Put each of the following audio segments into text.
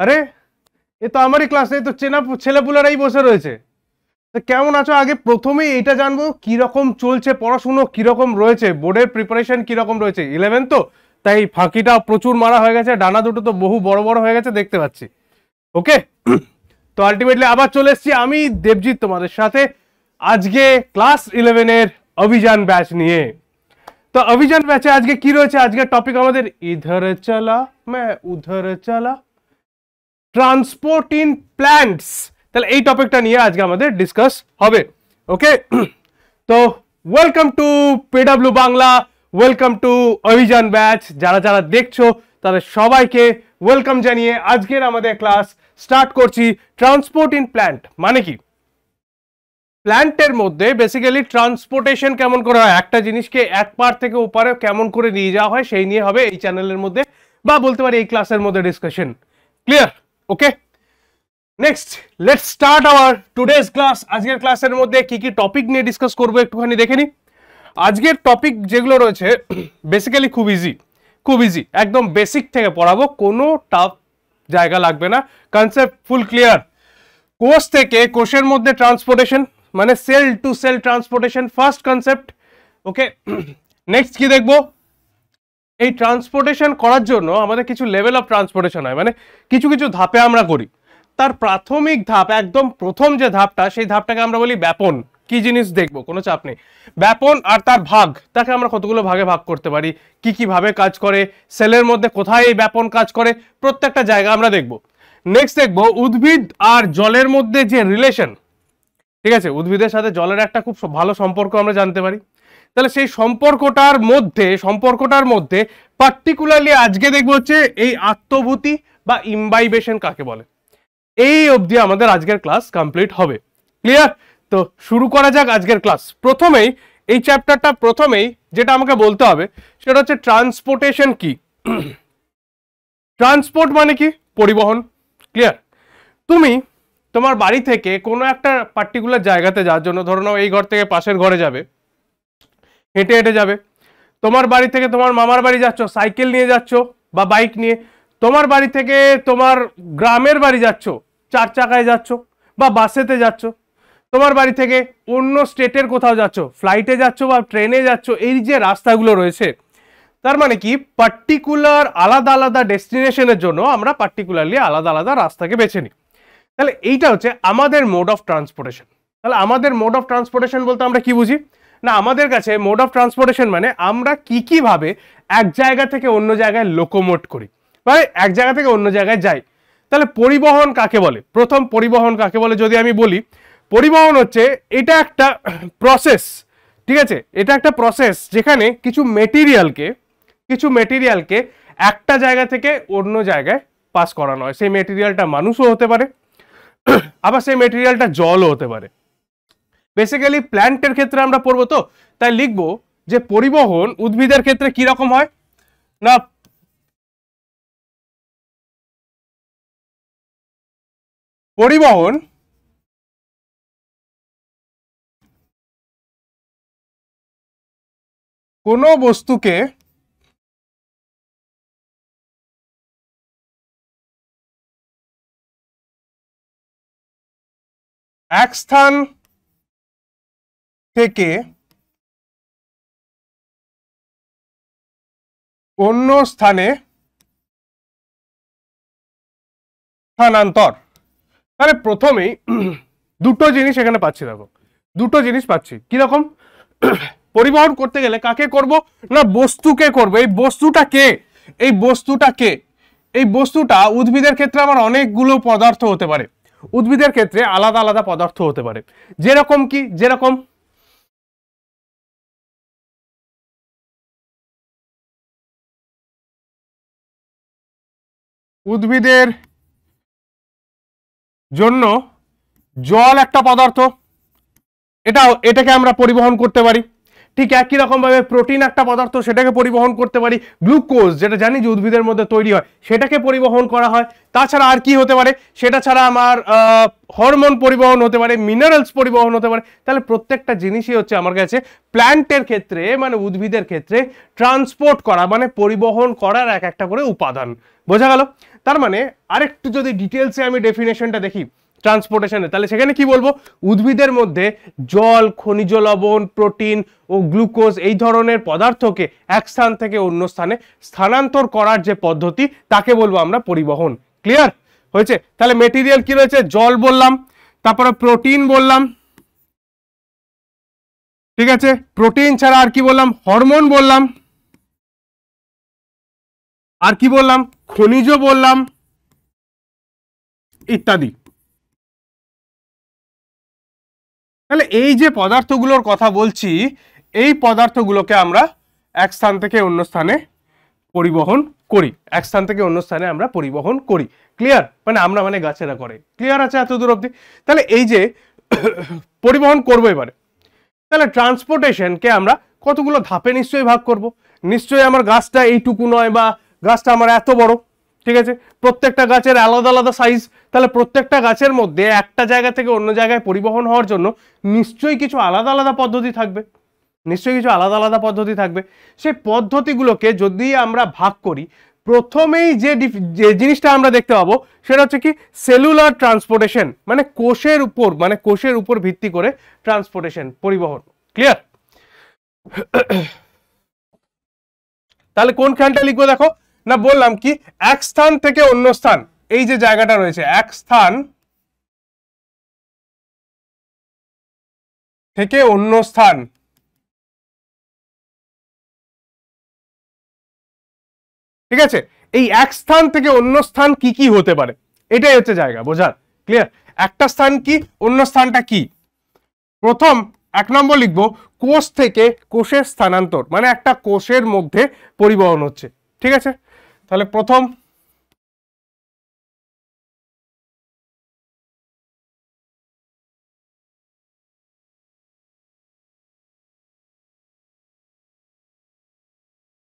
আরে এ তো আমারই ক্লাস নেই তো চেনা ছেলেপুলেরাই বসে রয়েছে তো কেমন আছো আগে প্রথমেই এটা জানবো কিরকম চলছে পড়াশুনো কীরকম রয়েছে বোর্ডের প্রিপারেশন কীরকম রয়েছে ইলেভেন তো তাই ফাঁকিটা প্রচুর মারা হয়ে গেছে ডানা দুটো তো বহু বড় বড় হয়ে গেছে দেখতে পাচ্ছি ওকে তো আলটিমেটলি আবার চলে এসছি আমি দেবজিৎ তোমাদের সাথে আজকে ক্লাস ইলেভেনের অভিযান ব্যাচ নিয়ে তো অভিযান ব্যাচে আজকে কি রয়েছে আজকে টপিক আমাদের ইধর চলা ম্যা উধর চলা ট্রান্সপোর্ট ইন প্ল্যান্টস তাহলে এই টপিকটা নিয়ে আজকে আমাদের ডিসকাস হবে ওকে তো welcome to PW Bangla welcome to Abhiyan batch যারা যারা দেখছো তাদের সবাইকে ওয়েলকাম জানিয়ে আজকের আমাদের ক্লাস স্টার্ট করছি ট্রান্সপোর্ট ইন প্ল্যান্ট মানে কি প্ল্যান্টের মধ্যে বেসিক্যালি ট্রান্সপোর্টেশন কেমন করে হয় একটা জিনিসকে এক পার থেকে ওপারে কেমন করে নিয়ে যাওয়া হয় সেই নিয়ে হবে এই চ্যানেলের মধ্যে বা বলতে পারি এই ক্লাসের মধ্যে discussion clear okay next let's start our today's class আজকের ক্লাসের মধ্যে কি কি টপিক নিয়ে ডিসকাস করবো একটুখানি দেখে নিই আজকের টপিক যেগুলো রয়েছে বেসিক্যালি খুব ইজি খুব ইজি একদম বেসিক থেকে পড়াবো কোনো টাফ জায়গা লাগবে না কনসেপ্ট ফুল ক্লিয়ার কোর্স থেকে কোর্সের মধ্যে ট্রান্সপোর্টেশন মানে cell to cell transportation first concept okay next কি দেখবো এই ট্রান্সপোর্টেশন করার জন্য আমাদের কিছু লেভেল অফ ট্রান্সপোর্টেশন হয় মানে কিছু কিছু ধাপে আমরা করি তার প্রাথমিক ধাপ একদম প্রথম যে ধাপটা সেই ধাপটাকে আমরা বলি ব্যাপন কি জিনিস দেখবো কোনো চাপ নেই ব্যাপন আর তার ভাগ তাকে আমরা কতগুলো ভাগে ভাগ করতে পারি কি কিভাবে কাজ করে সেলের মধ্যে কোথায় এই ব্যাপন কাজ করে প্রত্যেকটা জায়গা আমরা দেখব নেক্সট দেখব উদ্ভিদ আর জলের মধ্যে যে রিলেশন ঠিক আছে উদ্ভিদের সাথে জলের একটা খুব ভালো সম্পর্ক আমরা জানতে পারি তাহলে সেই সম্পর্কটার মধ্যে সম্পর্কটার মধ্যে পার্টিকুলারলি আজকে দেখবো হচ্ছে এই আত্মভূতি বা ইম্বাইবেশন কাকে বলে এই অবধি আমাদের আজকের ক্লাস কমপ্লিট হবে ক্লিয়ার তো শুরু করা যাক আজকের ক্লাস প্রথমেই এই চ্যাপ্টারটা প্রথমেই যেটা আমাকে বলতে হবে সেটা হচ্ছে ট্রান্সপোর্টেশন কি ট্রান্সপোর্ট মানে কি পরিবহন ক্লিয়ার তুমি তোমার বাড়ি থেকে কোনো একটা পার্টিকুলার জায়গাতে যাওয়ার জন্য ধরো এই ঘর থেকে পাশের ঘরে যাবে হেঁটে হেঁটে যাবে তোমার বাড়ি থেকে তোমার মামার বাড়ি যাচ্ছ সাইকেল নিয়ে যাচ্ছ বা বাইক নিয়ে তোমার বাড়ি থেকে তোমার গ্রামের বাড়ি যাচ্ছ চার চাকায় যাচ্ছ বা বাসেতে যাচ্ছ তোমার বাড়ি থেকে অন্য স্টেটের কোথাও যাচ্ছ ফ্লাইটে যাচ্ছ বা ট্রেনে যাচ্ছ এই যে রাস্তাগুলো রয়েছে তার মানে কি পার্টিকুলার আলাদা আলাদা ডেস্টিনেশনের জন্য আমরা পার্টিকুলারলি আলাদা আলাদা রাস্তাকে বেছে নিই তাহলে এইটা হচ্ছে আমাদের মোড অফ ট্রান্সপোর্টেশন তাহলে আমাদের মোড অফ ট্রান্সপোর্টেশন বলতে আমরা কি বুঝি না আমাদের কাছে মোড অফ ট্রান্সপোর্টেশন মানে আমরা কী কীভাবে এক জায়গা থেকে অন্য জায়গায় লোকোমোট করি মানে এক জায়গা থেকে অন্য জায়গায় যাই তাহলে পরিবহন কাকে বলে প্রথম পরিবহন কাকে বলে যদি আমি বলি পরিবহন হচ্ছে এটা একটা প্রসেস ঠিক আছে এটা একটা প্রসেস যেখানে কিছু মেটেরিয়ালকে কিছু মেটেরিয়ালকে একটা জায়গা থেকে অন্য জায়গায় পাস করানো হয় সেই মেটেরিয়ালটা মানুষও হতে পারে আবার সেই মেটেরিয়ালটা জলও হতে পারে বেসিক্যালি প্ল্যান্টের ক্ষেত্রে আমরা পড়বো তো তাই লিখব যে পরিবহন উদ্ভিদের ক্ষেত্রে কি রকম হয় না পরিবহন কোনো বস্তুকে এক স্থান থেকে অন্য স্থানে স্থানান্তর তাহলে প্রথমেই দুটো জিনিস এখানে পাচ্ছি দেখো দুটো জিনিস পাচ্ছি কীরকম পরিবহন করতে গেলে কাকে করব না বস্তুকে করব এই বস্তুটা কে এই বস্তুটা কে এই বস্তুটা উদ্ভিদের ক্ষেত্রে আমার অনেকগুলো পদার্থ হতে পারে উদ্ভিদের ক্ষেত্রে আলাদা আলাদা পদার্থ হতে পারে যেরকম কি যেরকম উদ্ভিদের জন্য জল একটা পদার্থ এটা এটাকে আমরা পরিবহন করতে পারি ঠিক একই রকমভাবে প্রোটিন একটা পদার্থ সেটাকে পরিবহন করতে পারি গ্লুকোজ যেটা জানি যে উদ্ভিদের মধ্যে তৈরি হয় সেটাকে পরিবহন করা হয় তাছাড়া আর কি হতে পারে সেটা ছাড়া আমার হরমোন পরিবহন হতে পারে মিনারেলস পরিবহন হতে পারে তাহলে প্রত্যেকটা জিনিসই হচ্ছে আমার কাছে প্ল্যান্টের ক্ষেত্রে মানে উদ্ভিদের ক্ষেত্রে ট্রান্সপোর্ট করা মানে পরিবহন করার এক একটা করে উপাদান বোঝা গেল তার মানে আরেকটু যদি ডিটেলসে আমি ডেফিনেশনটা দেখি ট্রান্সপোর্টেশনে তাহলে সেখানে কি বলবো উদ্ভিদের মধ্যে জল খনিজ লবণ প্রোটিন ও গ্লুকোজ এই ধরনের পদার্থকে এক স্থান থেকে অন্য স্থানে স্থানান্তর করার যে পদ্ধতি তাকে বলবো আমরা পরিবহন ক্লিয়ার হয়েছে তাহলে মেটেরিয়াল কি রয়েছে জল বললাম তারপরে প্রোটিন বললাম ঠিক আছে প্রোটিন ছাড়া আর কি বললাম হরমোন বললাম আর কি বললাম খনিজ বললাম ইত্যাদি তাহলে এই যে পদার্থগুলোর কথা বলছি এই পদার্থগুলোকে আমরা এক স্থান থেকে অন্য স্থানে পরিবহন করি এক স্থান থেকে অন্য স্থানে আমরা পরিবহন করি ক্লিয়ার মানে আমরা মানে গাছেরা করে ক্লিয়ার আছে এত দূর অবধি তাহলে এই যে পরিবহন করবো এবারে তাহলে ট্রান্সপোর্টেশনকে আমরা কতগুলো ধাপে নিশ্চয়ই ভাগ করব। নিশ্চয়ই আমার গাছটা এইটুকু নয় বা গাছটা আমার এত বড় ঠিক আছে প্রত্যেকটা গাছের আলাদা আলাদা সাইজ তাহলে প্রত্যেকটা গাছের মধ্যে একটা জায়গা থেকে অন্য জায়গায় পরিবহন হওয়ার জন্য নিশ্চয়ই কিছু আলাদা আলাদা পদ্ধতি থাকবে নিশ্চয়ই কিছু আলাদা আলাদা পদ্ধতি থাকবে সেই পদ্ধতিগুলোকে যদি আমরা ভাগ করি প্রথমেই যে যে জিনিসটা আমরা দেখতে পাবো সেটা হচ্ছে কি সেলুলার ট্রান্সপোর্টেশন মানে কোষের উপর মানে কোষের উপর ভিত্তি করে ট্রান্সপোর্টেশন পরিবহন ক্লিয়ার তাহলে কোন খেয়ালটা লিখবো দেখো না বললাম কি এক স্থান থেকে অন্য স্থান এই যে জায়গাটা রয়েছে এক স্থান থেকে অন্য স্থান ঠিক আছে এই এক স্থান থেকে অন্য স্থান কি কি হতে পারে এটাই হচ্ছে জায়গা বোঝার ক্লিয়ার একটা স্থান কি অন্য স্থানটা কি প্রথম এক নম্বর লিখব কোষ থেকে কোষের স্থানান্তর মানে একটা কোষের মধ্যে পরিবহন হচ্ছে ঠিক আছে তাহলে প্রথম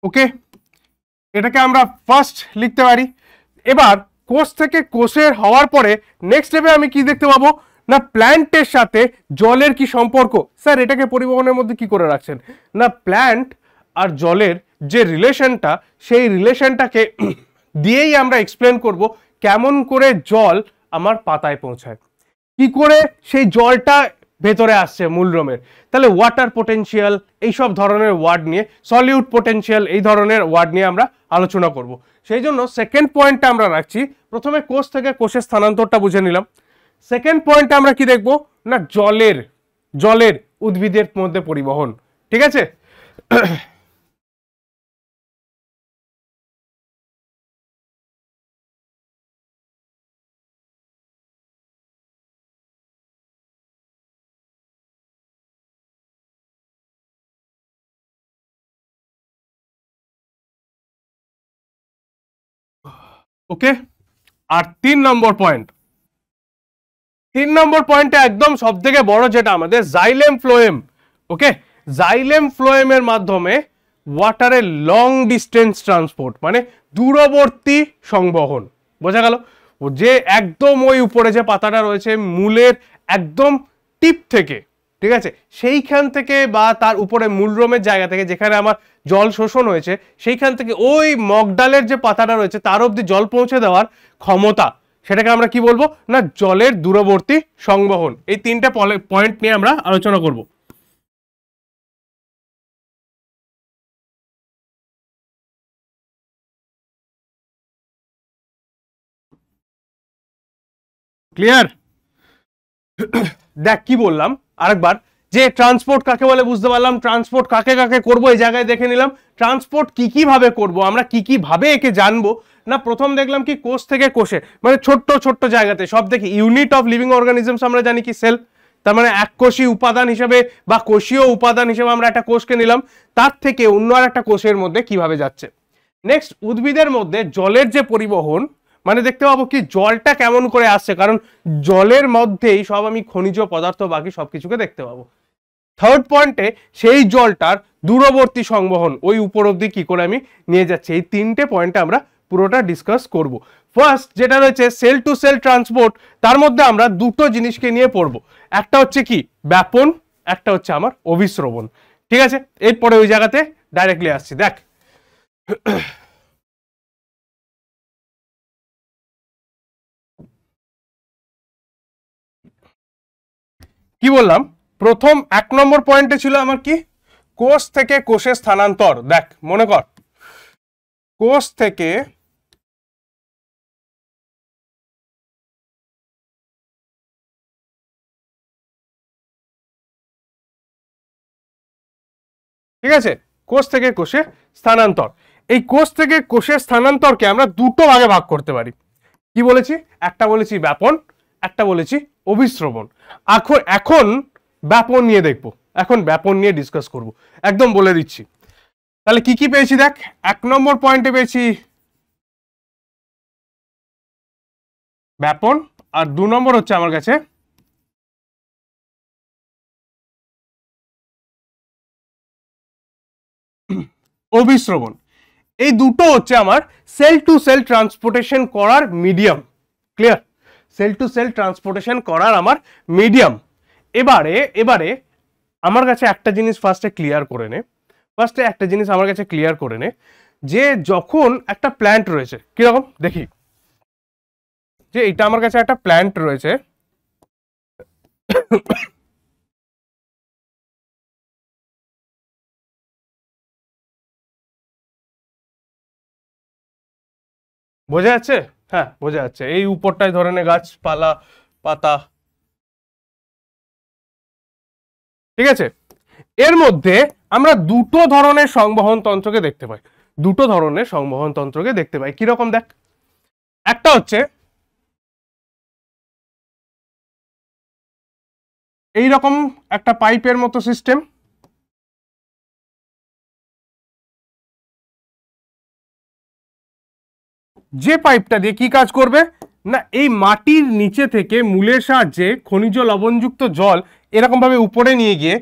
ওকে এটাকে আমরা ফার্স্ট লিখতে পারি এবার কোষ থেকে কোষের হওয়ার পরে নেক্সট স্টেপে আমি কি দেখতে পাবো না প্ল্যান্টের সাথে জলের কি সম্পর্ক স্যার এটাকে পরিবহনের মধ্যে কি করে রাখছেন না প্ল্যান্ট আর জলের যে রিলেশনটা সেই রিলেশনটাকে দিয়েই আমরা এক্সপ্লেন করব কেমন করে জল আমার পাতায় পৌঁছায় কি করে সেই জলটা ভেতরে আসছে মূলরমের তাহলে ওয়াটার পোটেন্সিয়াল এইসব ধরনের ওয়ার্ড নিয়ে সলিউড পোটেন্সিয়াল এই ধরনের ওয়ার্ড নিয়ে আমরা আলোচনা করব সেই জন্য সেকেন্ড পয়েন্টটা আমরা রাখছি প্রথমে কোষ থেকে কোষের স্থানান্তরটা বুঝে নিলাম সেকেন্ড পয়েন্টটা আমরা কি দেখব না জলের জলের উদ্ভিদের মধ্যে পরিবহন ঠিক আছে ওকে আর তিন নম্বর পয়েন্ট তিন নম্বর পয়েন্টে একদম সব থেকে বড় যেটা আমাদের জাইলেম ফ্লোয়েম ওকে জাইলেম ফ্লোয়েমের মাধ্যমে ওয়াটারের লং ডিস্টেন্স ট্রান্সপোর্ট মানে দূরবর্তী সংবহন বোঝা গেল যে একদম ওই উপরে যে পাতাটা রয়েছে মূলের একদম টিপ থেকে ঠিক আছে সেইখান থেকে বা তার উপরে মূলরোমের জায়গা থেকে যেখানে আমার জল শোষণ হয়েছে সেইখান থেকে ওই মগডালের যে পাতাটা রয়েছে তার অবধি জল পৌঁছে দেওয়ার ক্ষমতা সেটাকে আমরা কি বলবো না জলের দূরবর্তী সংবহন এই তিনটা পয়েন্ট নিয়ে আমরা আলোচনা করব ক্লিয়ার দেখ কি বললাম আরেকবার যে ট্রান্সপোর্ট কাকে বলে বুঝতে পারলাম ট্রান্সপোর্ট কাকে কাকে করব এই জায়গায় দেখে নিলাম ট্রান্সপোর্ট কী কীভাবে করব আমরা কী কীভাবে একে জানবো না প্রথম দেখলাম কি কোষ থেকে কোষে মানে ছোট্ট ছোট্ট জায়গাতে সব দেখি ইউনিট অফ লিভিং অর্গানিজমস আমরা জানি কি সেল তার মানে এককোষী উপাদান হিসেবে বা কোষীয় উপাদান হিসেবে আমরা একটা কোষকে নিলাম তার থেকে অন্য আর একটা কোষের মধ্যে কিভাবে যাচ্ছে নেক্সট উদ্ভিদের মধ্যে জলের যে পরিবহন মানে দেখতে পাবো কি জলটা কেমন করে আসছে কারণ জলের মধ্যেই সব আমি খনিজ পদার্থ বাকি সব কিছুকে দেখতে পাবো থার্ড পয়েন্টে সেই জলটার দূরবর্তী সংবহন ওই উপর অব্দি কী করে আমি নিয়ে যাচ্ছি এই তিনটে পয়েন্টে আমরা পুরোটা ডিসকাস করব ফার্স্ট যেটা রয়েছে সেল টু সেল ট্রান্সপোর্ট তার মধ্যে আমরা দুটো জিনিসকে নিয়ে পড়ব একটা হচ্ছে কি ব্যাপন একটা হচ্ছে আমার অভিশ্রবণ ঠিক আছে এরপরে ওই জায়গাতে ডাইরেক্টলি আসছি দেখ কি বললাম প্রথম এক নম্বর পয়েন্টে ছিল আমার কি কোষ থেকে কোষে স্থানান্তর দেখ মনে কর কোষ থেকে ঠিক আছে কোষ থেকে কোষে স্থানান্তর এই কোষ থেকে কোষে স্থানান্তরকে আমরা দুটো ভাগে ভাগ করতে পারি কি বলেছি একটা বলেছি ব্যাপন একটা বলেছি অভিশ্রবণ এখন এখন ব্যাপন নিয়ে দেখব এখন ব্যাপন নিয়ে ডিসকাস করব একদম বলে দিচ্ছি তাহলে কি কি পেয়েছি দেখ এক নম্বর পয়েন্টে পেয়েছি ব্যাপন আর দু নম্বর হচ্ছে আমার কাছে অভিশ্রবণ এই দুটো হচ্ছে আমার সেল টু সেল ট্রান্সপোর্টেশন করার medium clear cell to cell transportation করার আমার মিডিয়াম এবারে এবারে আমার কাছে একটা জিনিস ফার্স্টে ক্লিয়ার করে নে ফার্স্টে একটা জিনিস আমার কাছে ক্লিয়ার করে নে যে যখন একটা প্ল্যান্ট রয়েছে কীরকম দেখি যে এটা আমার কাছে একটা প্ল্যান্ট রয়েছে বোঝা যাচ্ছে হ্যাঁ বোঝা যাচ্ছে এই উপরটায় ধরে নে গাছপালা পাতা ঠিক আছে এর মধ্যে আমরা দুটো ধরনের সংবহন তন্ত্রকে দেখতে পাই দুটো ধরনের সংবহন তন্ত্রকে দেখতে পাই কিরকম দেখ একটা হচ্ছে এই রকম একটা পাইপের মতো সিস্টেম যে পাইপটা দিয়ে কি কাজ করবে না এই মাটির নিচে থেকে মূলের সাহায্যে খনিজ লবণযুক্ত জল এরকমভাবে উপরে নিয়ে গিয়ে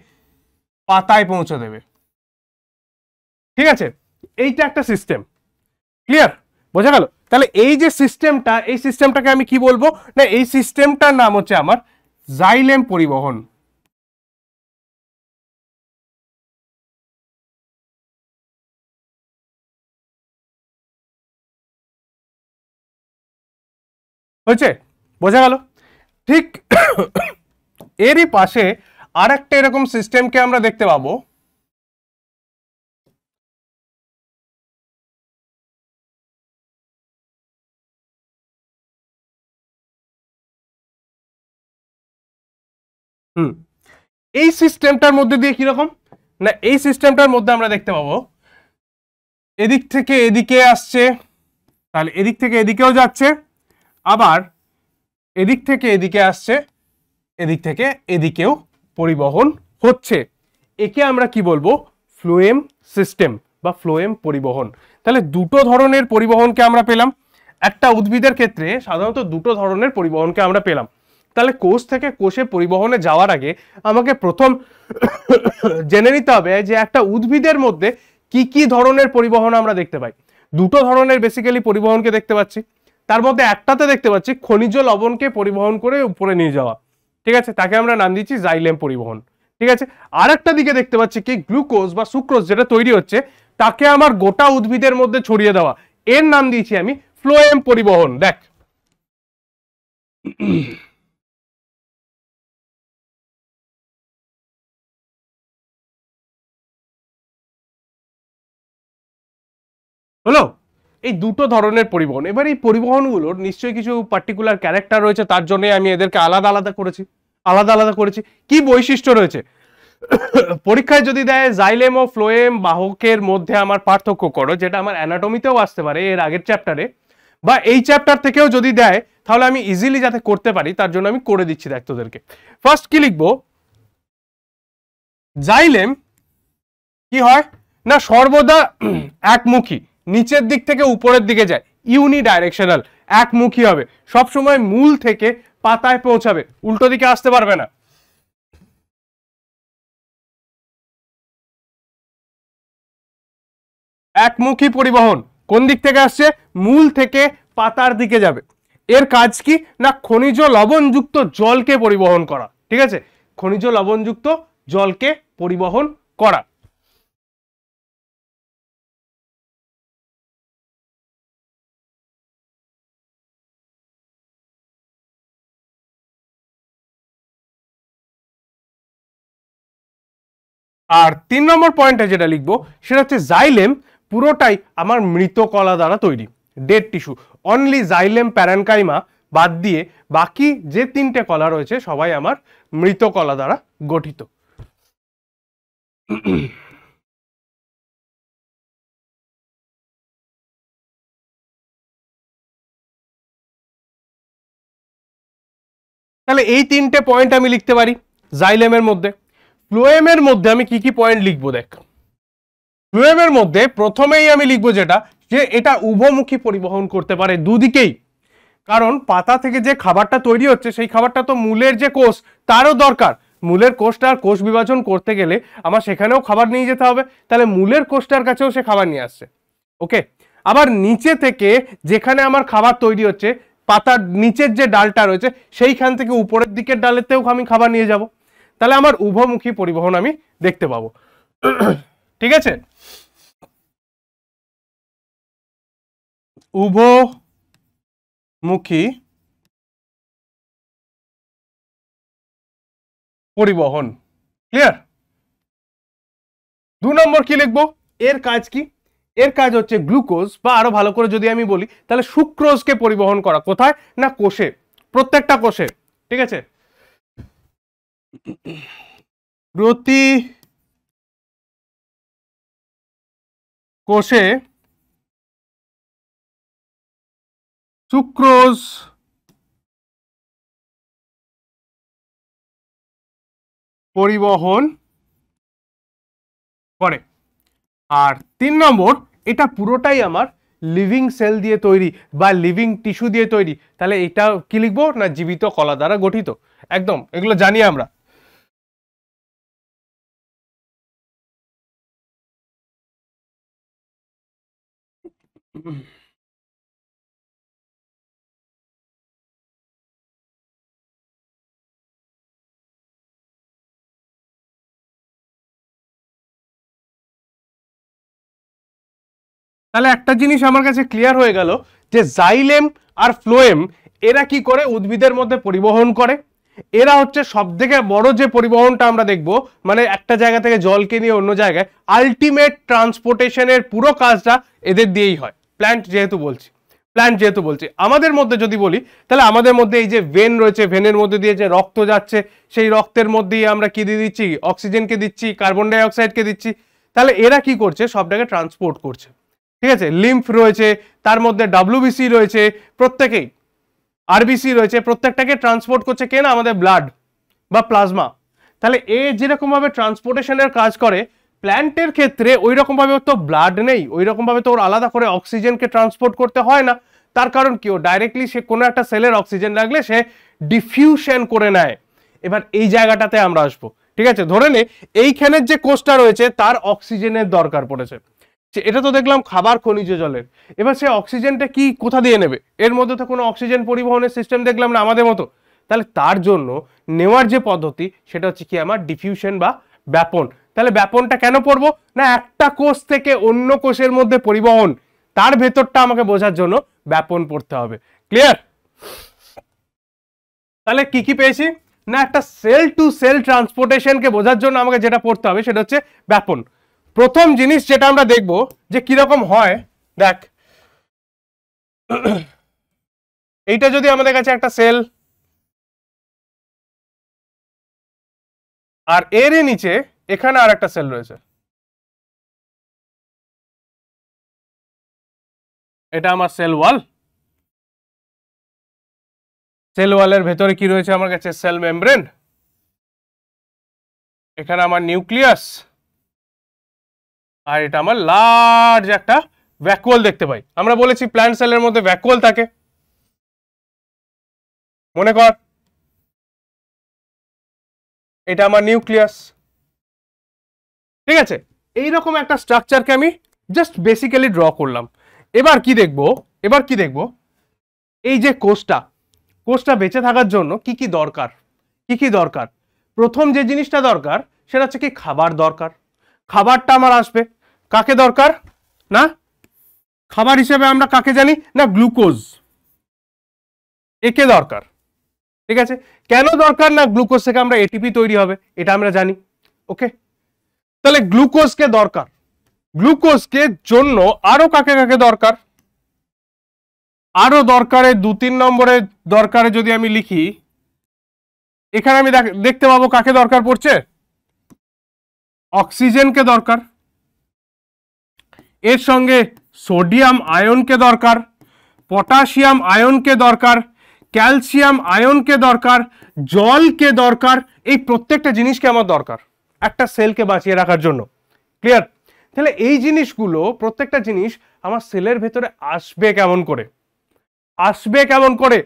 পাতায় পৌঁছে দেবে ঠিক আছে এইটা একটা সিস্টেম ক্লিয়ার বোঝা গেল তাহলে এই যে সিস্টেমটা এই সিস্টেমটাকে আমি কি বলবো না এই সিস্টেমটার নাম হচ্ছে আমার জাইলেম পরিবহন হয়েছে বোঝা গেল ঠিক এরই পাশে আর একটা এরকম সিস্টেমকে আমরা দেখতে পাবো হুম এই সিস্টেমটার মধ্যে দিয়ে কীরকম না এই সিস্টেমটার মধ্যে আমরা দেখতে পাবো এদিক থেকে এদিকে আসছে তাহলে এদিক থেকে এদিকেও যাচ্ছে আবার এদিক থেকে এদিকে আসছে এদিক থেকে এদিকেও পরিবহন হচ্ছে একে আমরা কি বলবো ফ্লোয়েম সিস্টেম বা ফ্লোয়েম পরিবহন তাহলে দুটো ধরনের পরিবহনকে আমরা পেলাম একটা উদ্ভিদের ক্ষেত্রে সাধারণত দুটো ধরনের পরিবহনকে আমরা পেলাম তাহলে কোষ থেকে কোষে পরিবহনে যাওয়ার আগে আমাকে প্রথম জেনে নিতে হবে যে একটা উদ্ভিদের মধ্যে কি কি ধরনের পরিবহন আমরা দেখতে পাই দুটো ধরনের বেসিক্যালি পরিবহনকে দেখতে পাচ্ছি তার মধ্যে একটাতে দেখতে পাচ্ছি খনিজ লবণকে পরিবহন করে উপরে নিয়ে যাওয়া ঠিক আছে তাকে আমরা নাম দিচ্ছি জাইলেম পরিবহন ঠিক আছে আর একটা দিকে দেখতে পাচ্ছি কি গ্লুকোজ বা সুক্রোজ যেটা তৈরি হচ্ছে তাকে আমার গোটা উদ্ভিদের মধ্যে ছড়িয়ে দেওয়া এর নাম দিয়েছি আমি ফ্লোয়েম পরিবহন দেখ হ্যালো এই দুটো ধরনের পরিবহন এবার এই পরিবহনগুলোর নিশ্চয়ই কিছু পার্টিকুলার ক্যারেক্টার রয়েছে তার জন্য আমি এদেরকে আলাদা আলাদা করেছি আলাদা আলাদা করেছি কি বৈশিষ্ট্য রয়েছে পরীক্ষায় যদি দেয় জাইলেম ও ফ্লোয়েম বাহকের মধ্যে আমার পার্থক্য করো যেটা আমার অ্যানাটমিতেও আসতে পারে এর আগের চ্যাপ্টারে বা এই চ্যাপ্টার থেকেও যদি দেয় তাহলে আমি ইজিলি যাতে করতে পারি তার জন্য আমি করে দিচ্ছি দেখ তোদেরকে ফার্স্ট কি লিখবো জাইলেম কি হয় না সর্বদা একমুখী নিচের দিক থেকে উপরের দিকে যায় ইউনি ডাইরেকশনাল একমুখী হবে সবসময় মূল থেকে পাতায় পৌঁছাবে উল্টো দিকে আসতে পারবে না একমুখী পরিবহন কোন দিক থেকে আসছে মূল থেকে পাতার দিকে যাবে এর কাজ কি না খনিজ লবণযুক্ত জলকে পরিবহন করা ঠিক আছে খনিজ লবণযুক্ত জলকে পরিবহন করা আর তিন নম্বর পয়েন্টে যেটা লিখবো সেটা হচ্ছে জাইলেম পুরোটাই আমার মৃত কলা দ্বারা তৈরি dead tissue only xylem parenchyma বাদ দিয়ে বাকি যে তিনটে কলা রয়েছে সবাই আমার মৃত কলা দ্বারা গঠিত তাহলে এই তিনটে পয়েন্ট আমি লিখতে পারি জাইলেমের মধ্যে ফ্লুয়েমের মধ্যে আমি কি কি পয়েন্ট লিখবো দেখ ফ্লুয়েমের মধ্যে প্রথমেই আমি লিখবো যেটা যে এটা উভমুখী পরিবহন করতে পারে দুদিকেই কারণ পাতা থেকে যে খাবারটা তৈরি হচ্ছে সেই খাবারটা তো মূলের যে কোষ তারও দরকার মূলের কোষটার কোষ বিভাজন করতে গেলে আমার সেখানেও খাবার নিয়ে যেতে হবে তাহলে মূলের কোষটার কাছেও সে খাবার নিয়ে আসছে ওকে আবার নিচে থেকে যেখানে আমার খাবার তৈরি হচ্ছে পাতার নিচের যে ডালটা রয়েছে সেইখান থেকে উপরের দিকের ডালেতেও আমি খাবার নিয়ে যাবো তাহলে আমার উভমুখী পরিবহন আমি দেখতে পাবো ঠিক আছে উভমুখী পরিবহন ক্লিয়ার দু নম্বর কি লিখবো এর কাজ কি এর কাজ হচ্ছে গ্লুকোজ বা আরো ভালো করে যদি আমি বলি তাহলে সুক্রোজকে পরিবহন করা কোথায় না কোষে প্রত্যেকটা কোষে ঠিক আছে প্রতি কোষে সুক্রোজ পরিবহন করে আর তিন নম্বর এটা পুরোটাই আমার লিভিং সেল দিয়ে তৈরি বা লিভিং টিস্যু দিয়ে তৈরি তাহলে এটা কি লিখবো না জীবিত কলা দ্বারা গঠিত একদম এগুলো জানি আমরা Mm-hmm. তাহলে একটা জিনিস আমার কাছে ক্লিয়ার হয়ে গেল যে জাইলেম আর ফ্লোয়েম এরা কি করে উদ্ভিদের মধ্যে পরিবহন করে এরা হচ্ছে সব থেকে বড় যে পরিবহনটা আমরা দেখব মানে একটা জায়গা থেকে জলকে নিয়ে অন্য জায়গায় আলটিমেট ট্রান্সপোর্টেশনের পুরো কাজটা এদের দিয়েই হয় প্ল্যান্ট যেহেতু বলছি প্ল্যান্ট যেহেতু বলছি আমাদের মধ্যে যদি বলি তাহলে আমাদের মধ্যে এই যে ভেন রয়েছে ভেনের মধ্যে দিয়ে যে রক্ত যাচ্ছে সেই রক্তের মধ্যেই আমরা কী দিয়ে দিচ্ছি অক্সিজেনকে দিচ্ছি কার্বন ডাইঅক্সাইডকে দিচ্ছি তাহলে এরা কি করছে সবটাকে ট্রান্সপোর্ট করছে ঠিক আছে লিম্ফ রয়েছে তার মধ্যে ডাব্লিউবিসি রয়েছে প্রত্যেকেই আরবিসি রয়েছে প্রত্যেকটাকে ট্রান্সপোর্ট করছে কে না আমাদের ব্লাড বা প্লাজমা তাহলে এ যেরকমভাবে ট্রান্সপোর্টেশনের কাজ করে প্ল্যান্টের ক্ষেত্রে ওই রকমভাবে তো ব্লাড নেই ওই রকমভাবে তো ওর আলাদা করে অক্সিজেনকে ট্রান্সপোর্ট করতে হয় না তার কারণ কি ও ডাইরেক্টলি সে কোনো একটা সেলের অক্সিজেন লাগলে সে ডিফিউশন করে নেয় এবার এই জায়গাটাতে আমরা আসব ঠিক আছে ধরে নে এইখানের যে কোষটা রয়েছে তার অক্সিজেনের দরকার পড়েছে এটা তো দেখলাম খাবার খনিজ জলের এবার সে অক্সিজেনটা কি কোথা দিয়ে নেবে এর মধ্যে তো কোনো অক্সিজেন পরিবহনের সিস্টেম দেখলাম না আমাদের মতো তাহলে তার জন্য নেওয়ার যে পদ্ধতি সেটা হচ্ছে কি আমার ডিফিউশন বা ব্যাপন তাহলে ব্যাপনটা কেন পড়ব না একটা কোষ থেকে অন্য কোষের মধ্যে পরিবহন তার ভেতরটা আমাকে বোঝার জন্য ব্যাপন পড়তে হবে ক্লিয়ার তাহলে কি কি পেয়েছি না একটা সেল টু সেল ট্রান্সপোর্টেশনকে বোঝার জন্য আমাকে যেটা পড়তে হবে সেটা হচ্ছে ব্যাপন প্রথম জিনিস যেটা আমরা দেখব যে কীরকম হয় দেখ এইটা যদি আমাদের কাছে একটা সেল আর এর নিচে এখানে আর একটা সেল রয়েছে এটা আমার সেল ওয়াল সেল ওয়ালের ভেতরে কি রয়েছে আমার কাছে সেল মেমব্রেন এখানে আমার নিউক্লিয়াস আর এটা আমার লার্জ একটা ভ্যাকুয়াল দেখতে পাই আমরা বলেছি প্ল্যান্ট সেলের মধ্যে ভ্যাকুয়াল থাকে মনে কর এটা আমার নিউক্লিয়াস ঠিক আছে এইরকম একটা স্ট্রাকচারকে আমি জাস্ট বেসিক্যালি ড্র করলাম এবার কি দেখব এবার কি দেখব এই যে কোষটা কোষটা বেঁচে থাকার জন্য কি কি দরকার কি কি দরকার প্রথম যে জিনিসটা দরকার সেটা হচ্ছে কি খাবার দরকার খাবারটা আমার আসবে কাকে দরকার না খাবার হিসেবে আমরা কাকে জানি না গ্লুকোজ একে দরকার ঠিক আছে কেন দরকার না গ্লুকোজ থেকে আমরা এটিপি তৈরি হবে এটা আমরা জানি ওকে তাহলে গ্লুকোজকে দরকার গ্লুকোজকে জন্য আরো কাকে কাকে দরকার আরো দরকারে দু তিন নম্বরে দরকারে যদি আমি লিখি এখানে আমি দেখতে পাবো কাকে দরকার পড়ছে অক্সিজেনকে দরকার এর সঙ্গে সোডিয়াম আয়নকে দরকার পটাশিয়াম আয়নকে দরকার ক্যালসিয়াম আয়নকে দরকার জলকে দরকার এই প্রত্যেকটা জিনিসকে আমার দরকার একটা সেলকে বাঁচিয়ে রাখার জন্য ক্লিয়ার তাহলে এই জিনিসগুলো প্রত্যেকটা জিনিস আমার সেলের ভেতরে আসবে কেমন করে আসবে কেমন করে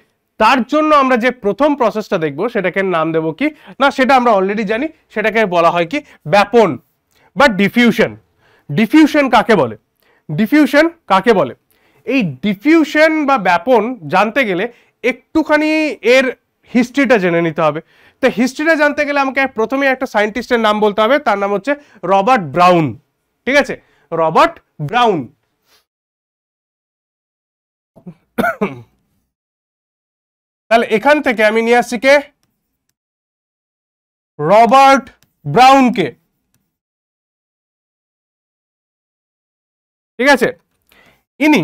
তার জন্য আমরা যে প্রথম প্রসেসটা দেখব সেটাকে নাম দেব কি না সেটা আমরা অলরেডি জানি সেটাকে বলা হয় কি ব্যাপন বা ডিফিউশন ডিফিউশন কাকে বলে ডিফিউশন কাকে বলে এই ডিফিউশন বা ব্যাপন জানতে গেলে একটুখানি এর হিস্ট্রিটা জেনে নিতে হবে তো হিস্ট্রিটা জানতে গেলে আমাকে প্রথমে একটা সায়েন্টিস্টের নাম বলতে হবে তার নাম হচ্ছে রবার্ট ব্রাউন ঠিক আছে রবার্ট ব্রাউন তাহলে এখান থেকে আমি নিয়ে আসছি কে রবার্ট ব্রাউনকে ঠিক আছে ইনি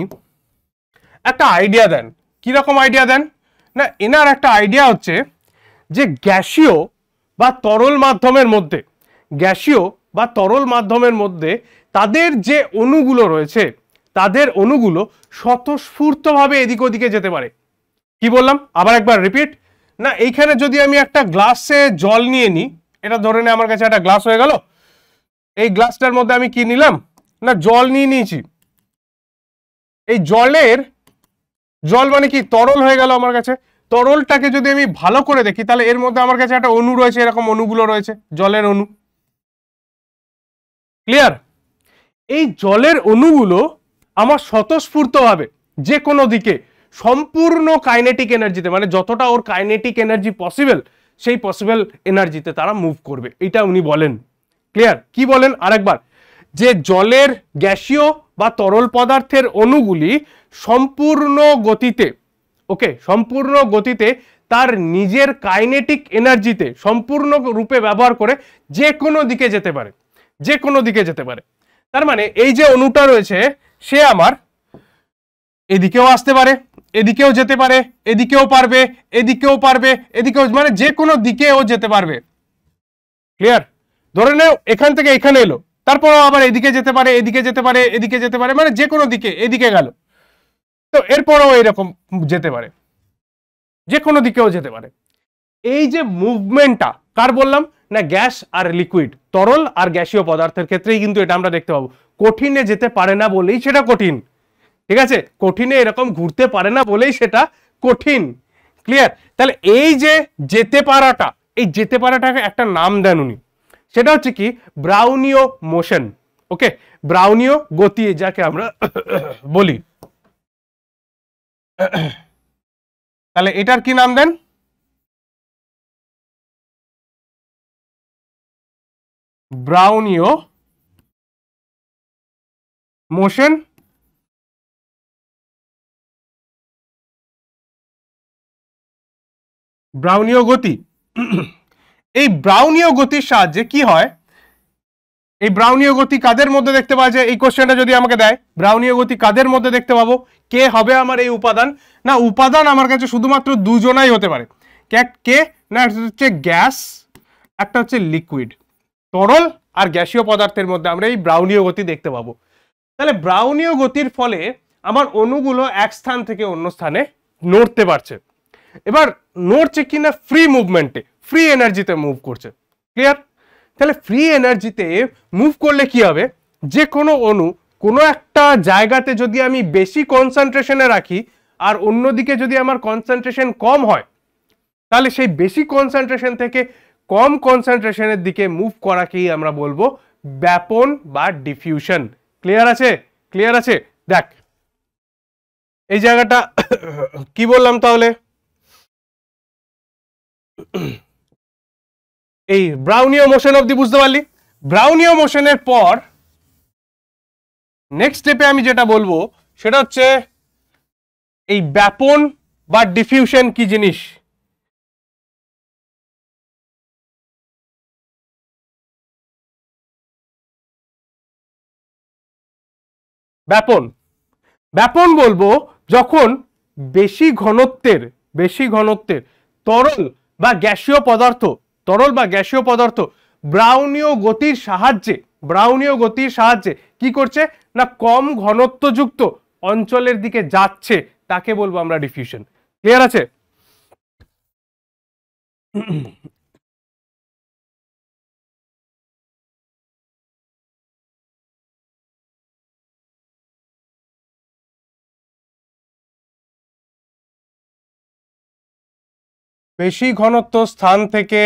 একটা আইডিয়া দেন কীরকম আইডিয়া দেন না এনার একটা আইডিয়া হচ্ছে যে গ্যাসীয় বা তরল মাধ্যমের মধ্যে গ্যাসীয় বা তরল মাধ্যমের মধ্যে তাদের যে অণুগুলো রয়েছে তাদের অণুগুলো স্বতঃস্ফূর্তভাবে এদিক ওদিকে যেতে পারে কি বললাম আবার একবার রিপিট না এইখানে যদি আমি একটা গ্লাসে জল নিয়ে নিই এটা ধরে নিয়ে আমার কাছে একটা গ্লাস হয়ে গেল এই গ্লাসটার মধ্যে আমি কি নিলাম না জল নিয়ে নিয়েছি এই জলের জল মানে কি তরল হয়ে গেল আমার কাছে তরলটাকে যদি আমি ভালো করে দেখি তাহলে এর মধ্যে আমার কাছে একটা অণু রয়েছে এরকম অণুগুলো রয়েছে জলের অণু ক্লিয়ার এই জলের অণুগুলো আমার স্বতঃস্ফূর্তভাবে যে কোনো দিকে সম্পূর্ণ কাইনেটিক এনার্জিতে মানে যতটা ওর কাইনেটিক এনার্জি পসিবল সেই পসিবল এনার্জিতে তারা মুভ করবে এটা উনি বলেন ক্লিয়ার কি বলেন আরেকবার যে জলের গ্যাসীয় বা তরল পদার্থের অণুগুলি সম্পূর্ণ গতিতে ওকে সম্পূর্ণ গতিতে তার নিজের কাইনেটিক এনার্জিতে সম্পূর্ণ রূপে ব্যবহার করে যে কোনো দিকে যেতে পারে যে কোনো দিকে যেতে পারে তার মানে এই যে অনুটা রয়েছে সে আমার এদিকেও আসতে পারে এদিকেও যেতে পারে এদিকেও পারবে এদিকেও পারবে এদিকেও মানে যে কোনো দিকে ও যেতে পারবে ক্লিয়ার ধরে নেও এখান থেকে এখানে এলো তারপর আবার এদিকে যেতে পারে এদিকে যেতে পারে এদিকে যেতে পারে মানে যে কোনো দিকে এদিকে গেল তো এরপরও এরকম যেতে পারে যে কোনো দিকেও যেতে পারে এই যে মুভমেন্টটা কার বললাম না গ্যাস আর লিকুইড তরল আর গ্যাসীয় পদার্থের ক্ষেত্রেই কিন্তু এটা আমরা দেখতে পাবো কঠিনে যেতে পারে না বলেই সেটা কঠিন ঠিক আছে কঠিনে এরকম ঘুরতে পারে না বলেই সেটা কঠিন ক্লিয়ার তাহলে এই যে যেতে পারাটা এই যেতে পারাটাকে একটা নাম দেন উনি সেটা হচ্ছে কি ব্রাউনীয় মোশন ওকে ব্রাউনীয় গতি যাকে আমরা বলি তাহলে এটার কি নাম দেন ব্রাউনিও মোশন ব্রাউনীয় গতি এই ব্রাউনীয় গতির সাহায্যে কি হয় এই ব্রাউনীয় গতি কাদের মধ্যে দেখতে পাওয়া যায় এই কোশ্চেনটা যদি আমাকে দেয় ব্রাউনীয় গতি কাদের মধ্যে দেখতে পাবো কে হবে আমার এই উপাদান না উপাদান আমার কাছে শুধুমাত্র দুজনাই হতে পারে কে না হচ্ছে গ্যাস একটা হচ্ছে লিকুইড তরল আর গ্যাসীয় পদার্থের মধ্যে আমরা এই ব্রাউনীয় গতি দেখতে পাবো তাহলে ব্রাউনীয় গতির ফলে আমার অণুগুলো এক স্থান থেকে অন্য স্থানে নড়তে পারছে এবার নড়ছে কিনা ফ্রি মুভমেন্টে ফ্রি এনার্জিতে মুভ করছে ক্লিয়ার তাহলে ফ্রি এনার্জিতে মুভ করলে কি হবে যে কোনো অনু কোনো একটা জায়গাতে যদি আমি বেশি কনসেন্ট্রেশনে রাখি আর অন্যদিকে যদি আমার কনসেন্ট্রেশন কম হয় তাহলে সেই বেশি কনসেন্ট্রেশন থেকে কম কনসেন্ট্রেশনের দিকে মুভ করাকেই আমরা বলবো ব্যাপন বা ডিফিউশন ক্লিয়ার আছে ক্লিয়ার আছে দেখ এই জায়গাটা কি বললাম তাহলে এই ব্রাউনীয় মোশন অবধি বুঝতে পারলি ব্রাউনীয় মোশনের পর নেক্সট স্টেপে আমি যেটা বলবো সেটা হচ্ছে এই ব্যাপন বা ডিফিউশন কি জিনিস ব্যাপন ব্যাপন বলবো যখন বেশি ঘনত্বের বেশি ঘনত্বের তরল বা গ্যাসীয় পদার্থ তরল বা গ্যাসীয় পদার্থ ব্রাউনীয় গতির সাহায্যে ব্রাউনীয় গতির সাহায্যে কি করছে না কম ঘনত্বযুক্ত অঞ্চলের দিকে যাচ্ছে তাকে বলবো আমরা ডিফিউশন ক্লিয়ার আছে বেশি ঘনত্ব স্থান থেকে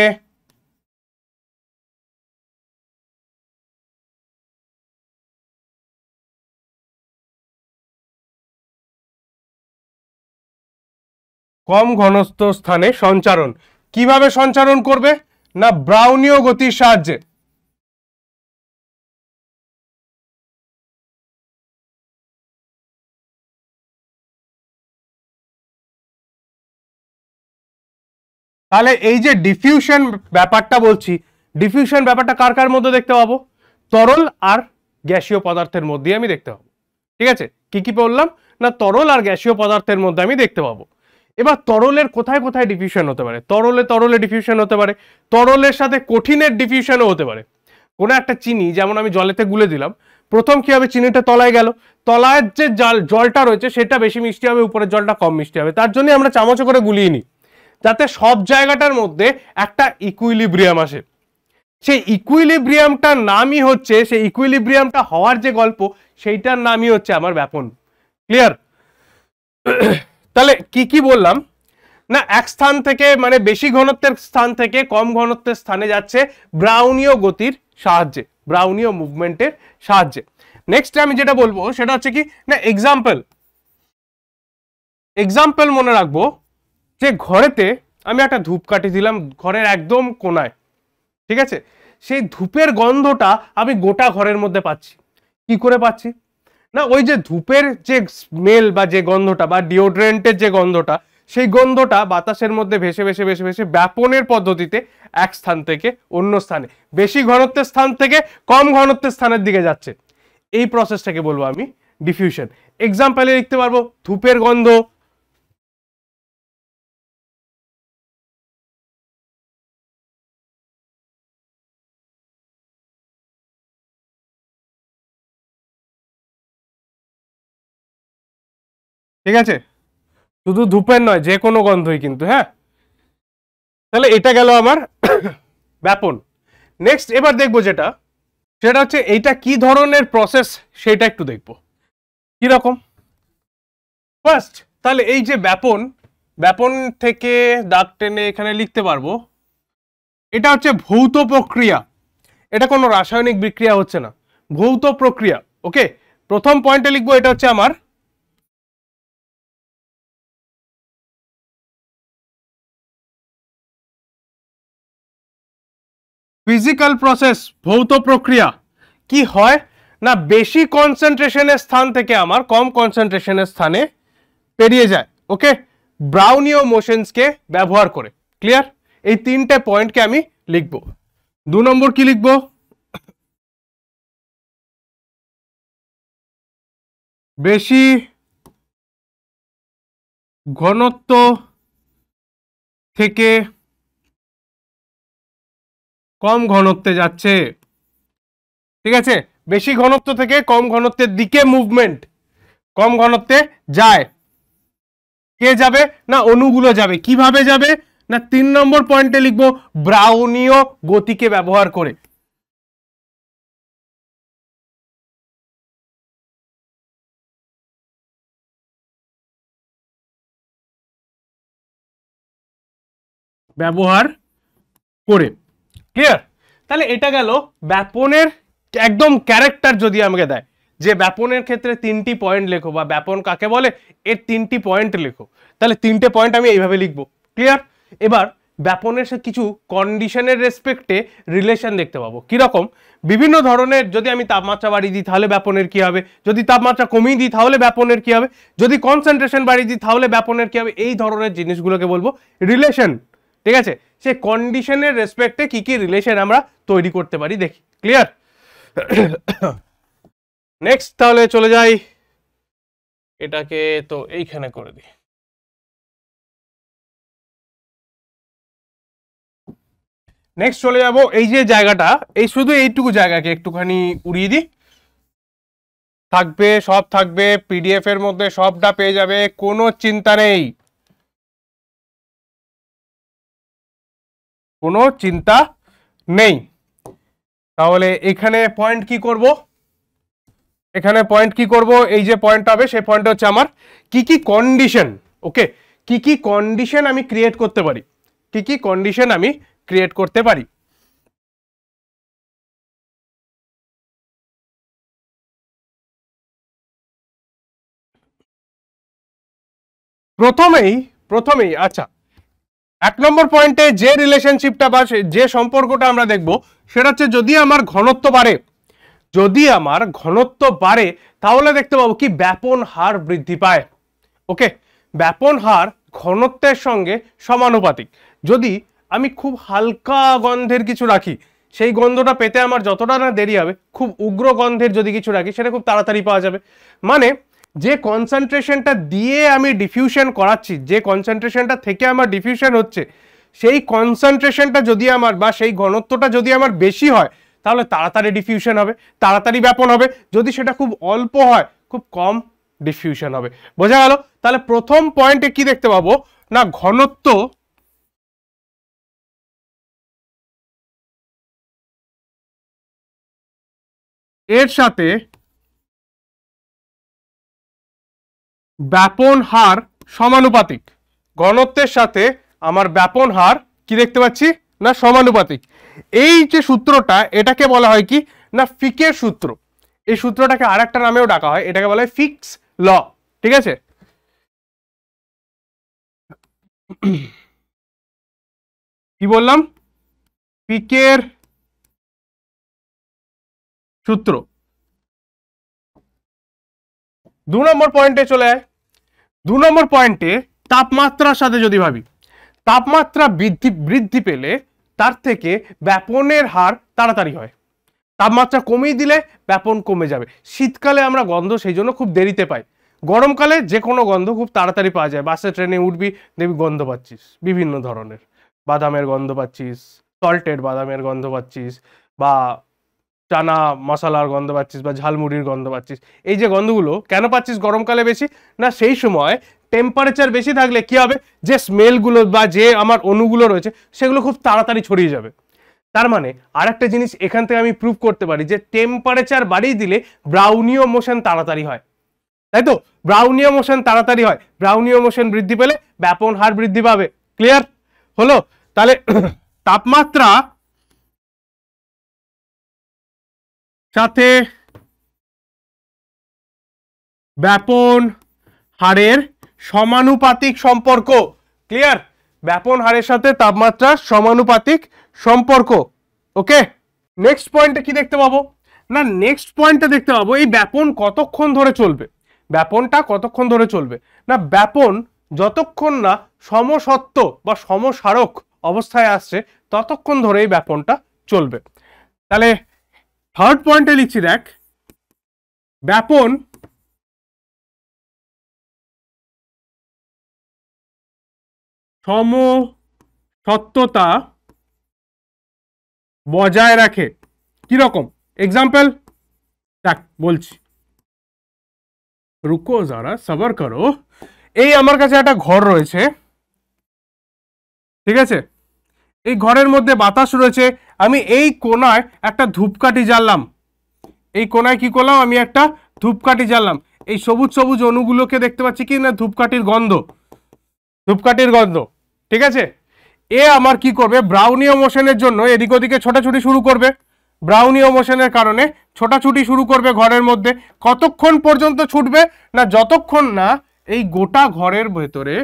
কম ঘনস্থ স্থানে সঞ্চারণ কিভাবে সঞ্চারণ করবে না ব্রাউনীয় গতির সাহায্যে তাহলে এই যে ডিফিউশন ব্যাপারটা বলছি ডিফিউশন ব্যাপারটা কার কার মধ্যে দেখতে পাবো তরল আর গ্যাসীয় পদার্থের মধ্যে আমি দেখতে পাবো ঠিক আছে কি কি বললাম না তরল আর গ্যাসীয় পদার্থের মধ্যে আমি দেখতে পাবো এবার তরলের কোথায় কোথায় ডিফিউশন হতে পারে তরলে তরলে ডিফিউশন হতে পারে তরলের সাথে কঠিনের ডিফিউশনও হতে পারে কোনো একটা চিনি যেমন আমি জলেতে গুলে দিলাম প্রথম কী হবে চিনিটা তলায় গেল তলায় যে জল জলটা রয়েছে সেটা বেশি মিষ্টি হবে উপরের জলটা কম মিষ্টি হবে তার জন্যই আমরা চামচ করে গুলিয়ে নিই যাতে সব জায়গাটার মধ্যে একটা ইকুইলিব্রিয়াম আসে সেই ইকুইলিব্রিয়ামটার নামই হচ্ছে সেই ইকুইলিব্রিয়ামটা হওয়ার যে গল্প সেইটার নামই হচ্ছে আমার ব্যাপন ক্লিয়ার তাহলে কি কি বললাম না এক স্থান থেকে মানে বেশি ঘনত্বের স্থান থেকে কম ঘনত্বের স্থানে যাচ্ছে ব্রাউনীয় গতির সাহায্যে ব্রাউনীয় মুভমেন্টের সাহায্যে নেক্সট আমি যেটা বলবো সেটা হচ্ছে কি না এক্সাম্পল এক্সাম্পল মনে রাখবো যে ঘরেতে আমি একটা ধূপ কাটি দিলাম ঘরের একদম কোনায় ঠিক আছে সেই ধূপের গন্ধটা আমি গোটা ঘরের মধ্যে পাচ্ছি কি করে পাচ্ছি না ওই যে ধূপের যে স্মেল বা যে গন্ধটা বা ডিওড্রেন্টের যে গন্ধটা সেই গন্ধটা বাতাসের মধ্যে ভেসে ভেসে ভেসে ভেসে ব্যাপনের পদ্ধতিতে এক স্থান থেকে অন্য স্থানে বেশি ঘনত্বের স্থান থেকে কম ঘনত্বের স্থানের দিকে যাচ্ছে এই প্রসেসটাকে বলবো আমি ডিফিউশন এক্সাম্পলে লিখতে পারবো ধূপের গন্ধ ঠিক আছে শুধু ধূপের নয় যে কোনো গন্ধই কিন্তু হ্যাঁ তাহলে এটা গেল আমার ব্যাপন নেক্সট এবার দেখবো যেটা সেটা হচ্ছে এইটা কি ধরনের প্রসেস সেটা একটু দেখব কিরকম ফার্স্ট তাহলে এই যে ব্যাপন ব্যাপন থেকে দাগ টেনে এখানে লিখতে পারবো এটা হচ্ছে ভৌত প্রক্রিয়া এটা কোনো রাসায়নিক বিক্রিয়া হচ্ছে না ভৌত প্রক্রিয়া ওকে প্রথম পয়েন্টে লিখবো এটা হচ্ছে আমার ফিজিক্যাল প্রসেস ভৌত প্রক্রিয়া কি হয় না বেশি কনসেন্ট্রেশনের স্থান থেকে আমার কম কনসেন্ট্রেশনের স্থানে পেরিয়ে যায় ওকে ব্রাউনীয় মোশনসকে ব্যবহার করে ক্লিয়ার এই তিনটে পয়েন্টকে আমি লিখব দু নম্বর কি লিখব বেশি ঘনত্ব থেকে কম ঘনত্বে যাচ্ছে ঠিক আছে বেশি ঘনত্ব থেকে কম ঘনত্বের দিকে মুভমেন্ট কম ঘনত্বে যায় কে যাবে না অনুগুলো যাবে কিভাবে যাবে না তিন নম্বর পয়েন্টে লিখবো ব্রাউনীয় গতিকে ব্যবহার করে ব্যবহার করে ক্লিয়ার তাহলে এটা গেল ব্যাপনের একদম ক্যারেক্টার যদি আমাকে দেয় যে ব্যাপনের ক্ষেত্রে তিনটি পয়েন্ট লেখো বা ব্যাপন কাকে বলে এর তিনটি পয়েন্ট লেখো তাহলে তিনটে পয়েন্ট আমি এইভাবে লিখবো ক্লিয়ার এবার ব্যাপনের সে কিছু কন্ডিশনের রেসপেক্টে রিলেশন দেখতে পাবো কীরকম বিভিন্ন ধরনের যদি আমি তাপমাত্রা বাড়িয়ে দিই তাহলে ব্যাপনের কী হবে যদি তাপমাত্রা কমিয়ে দিই তাহলে ব্যাপনের কী হবে যদি কনসেন্ট্রেশন বাড়িয়ে দিই তাহলে ব্যাপনের কী হবে এই ধরনের জিনিসগুলোকে বলবো রিলেশন ঠিক আছে সে কন্ডিশনের রেসপেক্টে কী কী রিলেশন আমরা তৈরি করতে পারি দেখি ক্লিয়ার নেক্সট তাহলে চলে যাই এটাকে তো এইখানে করে দিই নেক্সট চলে যাব এই যে জায়গাটা এই শুধু এইটুকু জায়গাকে একটুখানি উড়িয়ে দিই থাকবে সব থাকবে পিডিএফ এর মধ্যে সবটা পেয়ে যাবে কোনো চিন্তা নেই কোনো চিন্তা নেই তাহলে এখানে পয়েন্ট কি করব এখানে পয়েন্ট কি করব এই যে পয়েন্ট হবে সেই পয়েন্ট হচ্ছে আমার কি কি কন্ডিশন ওকে কি কি কন্ডিশন আমি ক্রিয়েট করতে পারি কি কি কন্ডিশন আমি ক্রিয়েট করতে পারি প্রথমেই প্রথমেই আচ্ছা এক নম্বর পয়েন্টে যে রিলেশনশিপটা বা যে সম্পর্কটা আমরা দেখব সেটা হচ্ছে যদি আমার ঘনত্ব বাড়ে যদি আমার ঘনত্ব বাড়ে তাহলে দেখতে পাবো কি ব্যাপন হার বৃদ্ধি পায় ওকে ব্যাপন হার ঘনত্বের সঙ্গে সমানুপাতিক যদি আমি খুব হালকা গন্ধের কিছু রাখি সেই গন্ধটা পেতে আমার যতটা না দেরি হবে খুব উগ্র গন্ধের যদি কিছু রাখি সেটা খুব তাড়াতাড়ি পাওয়া যাবে মানে যে কনসেন্ট্রেশনটা দিয়ে আমি ডিফিউশন করাচ্ছি যে কনসেন্ট্রেশনটা থেকে আমার ডিফিউশন হচ্ছে সেই কনসেন্ট্রেশনটা যদি আমার বা সেই ঘনত্বটা যদি আমার বেশি হয় তাহলে তাড়াতাড়ি ডিফিউশন হবে তাড়াতাড়ি ব্যাপন হবে যদি সেটা খুব অল্প হয় খুব কম ডিফিউশন হবে বোঝা গেল তাহলে প্রথম পয়েন্টে কি দেখতে পাবো না ঘনত্ব এর সাথে ব্যাপন হার সমানুপাতিক ঘনত্বের সাথে আমার ব্যাপন হার কি দেখতে পাচ্ছি না সমানুপাতিক এই যে সূত্রটা এটাকে বলা হয় কি না ফিকের সূত্র এই সূত্রটাকে আর একটা নামেও ডাকা হয় এটাকে বলা হয় ফিক্স ল ঠিক আছে কি বললাম ফিকের সূত্র দু নম্বর পয়েন্টে চলে যায় দু নম্বর পয়েন্টে তাপমাত্রার সাথে যদি ভাবি তাপমাত্রা বৃদ্ধি বৃদ্ধি পেলে তার থেকে ব্যাপনের হার তাড়াতাড়ি হয় তাপমাত্রা কমিয়ে দিলে ব্যাপন কমে যাবে শীতকালে আমরা গন্ধ সেই জন্য খুব দেরিতে পাই গরমকালে যে কোনো গন্ধ খুব তাড়াতাড়ি পাওয়া যায় বাসে ট্রেনে উঠবি দেখবি গন্ধ পাচ্ছিস বিভিন্ন ধরনের বাদামের গন্ধ পাচ্ছিস সল্টেড বাদামের গন্ধ পাচ্ছিস বা টানা মশালার গন্ধ পাচ্ছিস বা ঝালমুড়ির গন্ধ পাচ্ছিস এই যে গন্ধগুলো কেন পাচ্ছিস গরমকালে বেশি না সেই সময় টেম্পারেচার বেশি থাকলে কি হবে যে স্মেলগুলো বা যে আমার অণুগুলো রয়েছে সেগুলো খুব তাড়াতাড়ি ছড়িয়ে যাবে তার মানে আর একটা জিনিস এখান থেকে আমি প্রুভ করতে পারি যে টেম্পারেচার বাড়িয়ে দিলে ব্রাউনিও মোশন তাড়াতাড়ি হয় তাই তো ব্রাউনিও মোশন তাড়াতাড়ি হয় ব্রাউনিও মোশন বৃদ্ধি পেলে ব্যাপন হার বৃদ্ধি পাবে ক্লিয়ার হলো তাহলে তাপমাত্রা সাথে ব্যাপন হারের সমানুপাতিক সম্পর্ক ক্লিয়ার ব্যাপন হারের সাথে তাপমাত্রার সমানুপাতিক সম্পর্ক ওকে নেক্সট পয়েন্টে কি দেখতে পাবো না নেক্সট পয়েন্টে দেখতে পাবো এই ব্যাপন কতক্ষণ ধরে চলবে ব্যাপনটা কতক্ষণ ধরে চলবে না ব্যাপন যতক্ষণ না সমসত্ব বা সমসারক অবস্থায় আসছে ততক্ষণ ধরে এই ব্যাপনটা চলবে তাহলে থার্ড পয়েন্টে লিখছি দেখ ব্যাপন সম সত্যতা বজায় রাখে কিরকম এক্সাম্পল দেখ বলছি রুকো যারা সবার করো এই আমার কাছে একটা ঘর রয়েছে ঠিক আছে এই ঘরের মধ্যে বাতাস রয়েছে আমি এই কোনায় একটা ধূপকাঠি জ্বাললাম এই কোনায় কি করলাম আমি একটা ধূপকাঠি জ্বাললাম এই সবুজ সবুজ অনুগুলোকে দেখতে পাচ্ছি কি না ধূপকাঠির গন্ধ ধূপকাঠির গন্ধ ঠিক আছে এ আমার কি করবে ব্রাউনীয় মোশনের জন্য এদিক ওদিকে ছোটাছুটি শুরু করবে ব্রাউনীয় মোশনের কারণে ছোটাছুটি শুরু করবে ঘরের মধ্যে কতক্ষণ পর্যন্ত ছুটবে না যতক্ষণ না এই গোটা ঘরের ভেতরে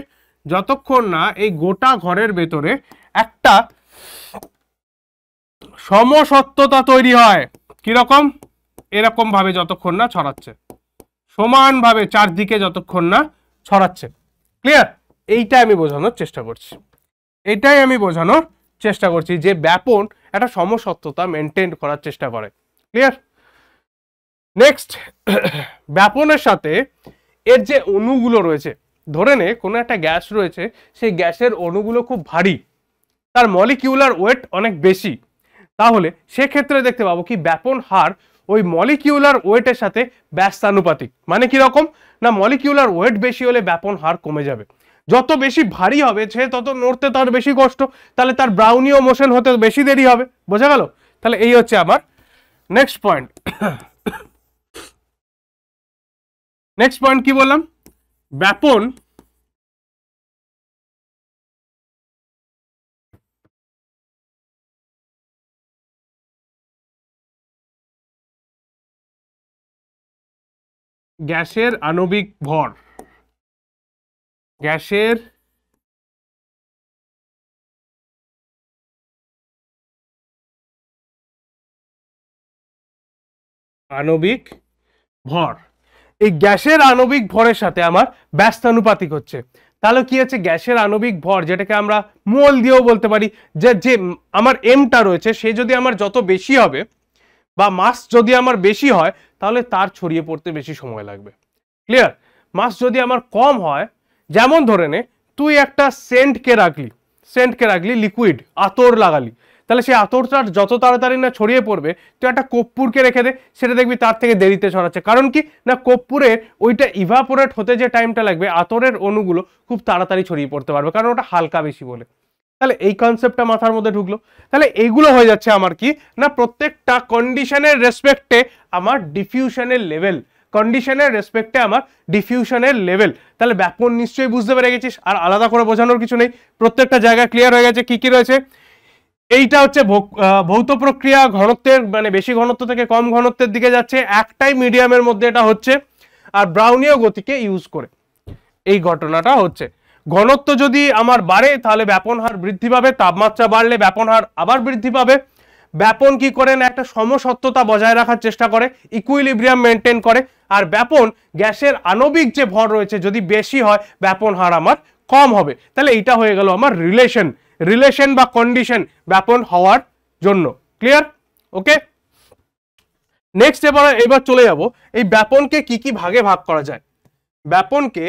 যতক্ষণ না এই গোটা ঘরের ভেতরে একটা সমসত্ত্বতা তৈরি হয় কিরকম এরকম ভাবে যতক্ষণ না ছড়াচ্ছে সমানভাবে চারদিকে যতক্ষণ না ছড়াচ্ছে ক্লিয়ার এইটাই আমি বোঝানোর চেষ্টা করছি এটাই আমি বোঝানোর চেষ্টা করছি যে ব্যাপন একটা সমসত্ত্বতা মেনটেন করার চেষ্টা করে ক্লিয়ার নেক্সট ব্যাপনের সাথে এর যে অণুগুলো রয়েছে ধরে নে কোনো একটা গ্যাস রয়েছে সেই গ্যাসের অণুগুলো খুব ভারী তার মলিকিউলার ওয়েট অনেক বেশি তাহলে সেক্ষেত্রে দেখতে পাবো কি ব্যাপন হার ওই মলিকিউলার ওয়েটের সাথে ব্যস্তানুপাতিক মানে কীরকম না মলিকিউলার ওয়েট বেশি হলে ব্যাপন হার কমে যাবে যত বেশি ভারী হবে সে তত নড়তে তার বেশি কষ্ট তাহলে তার ব্রাউনিও মোশন হতে বেশি দেরি হবে বোঝা গেল তাহলে এই হচ্ছে আমার নেক্সট পয়েন্ট নেক্সট পয়েন্ট কি বললাম ব্যাপন গ্যাসের আণবিক ভর গ্যাসের আণবিক ভর এই গ্যাসের আণবিক ভরের সাথে আমার ব্যস্তানুপাতিক হচ্ছে তাহলে কি হচ্ছে গ্যাসের আণবিক ভর যেটাকে আমরা মোল দিয়েও বলতে পারি যে যে আমার এমটা রয়েছে সে যদি আমার যত বেশি হবে বা মাস যদি আমার বেশি হয় তাহলে তার ছড়িয়ে পড়তে বেশি সময় লাগবে ক্লিয়ার মাস যদি আমার কম হয় যেমন ধরে নে তুই একটা সেন্টকে রাখলি সেন্টকে রাখলি লিকুইড আতর লাগালি তাহলে সেই আতরটা যত তাড়াতাড়ি না ছড়িয়ে পড়বে তুই একটা কর্পূরকে রেখে দে সেটা দেখবি তার থেকে দেরিতে ছড়াচ্ছে কারণ কি না কর্পূরের ওইটা ইভাপোরেট হতে যে টাইমটা লাগবে আতরের অণুগুলো খুব তাড়াতাড়ি ছড়িয়ে পড়তে পারবে কারণ ওটা হালকা বেশি বলে তাহলে এই কনসেপ্টটা মাথার মধ্যে ঢুকলো তাহলে এইগুলো হয়ে যাচ্ছে আমার কি না প্রত্যেকটা কন্ডিশনের রেসপেক্টে আমার ডিফিউশনের লেভেল কন্ডিশনের রেসপেক্টে আমার ডিফিউশনের লেভেল তাহলে ব্যাপন নিশ্চয়ই বুঝতে পেরে গেছিস আর আলাদা করে বোঝানোর কিছু নেই প্রত্যেকটা জায়গা ক্লিয়ার হয়ে গেছে কি কি রয়েছে এইটা হচ্ছে ভৌত প্রক্রিয়া ঘনত্বের মানে বেশি ঘনত্ব থেকে কম ঘনত্বের দিকে যাচ্ছে একটাই মিডিয়ামের মধ্যে এটা হচ্ছে আর ব্রাউনীয় গতিকে ইউজ করে এই ঘটনাটা হচ্ছে ঘনত্ব যদি আমার বাড়ে তাহলে ব্যাপন হার বৃদ্ধি পাবে তাপমাত্রা বাড়লে ব্যাপন হার আবার বৃদ্ধি পাবে ব্যাপন কি করেন একটা সমসত্ত্বতা বজায় রাখার চেষ্টা করে ইকুইলিব্রিয়াম মেনটেন করে আর ব্যাপন গ্যাসের আণবিক যে ভর রয়েছে যদি বেশি হয় ব্যাপন হার আমার কম হবে তাহলে এটা হয়ে গেল আমার রিলেশন রিলেশন বা কন্ডিশন ব্যাপন হওয়ার জন্য ক্লিয়ার ওকে নেক্সট এবার এবার চলে যাব এই ব্যাপনকে কি কি ভাগে ভাগ করা যায় ব্যাপনকে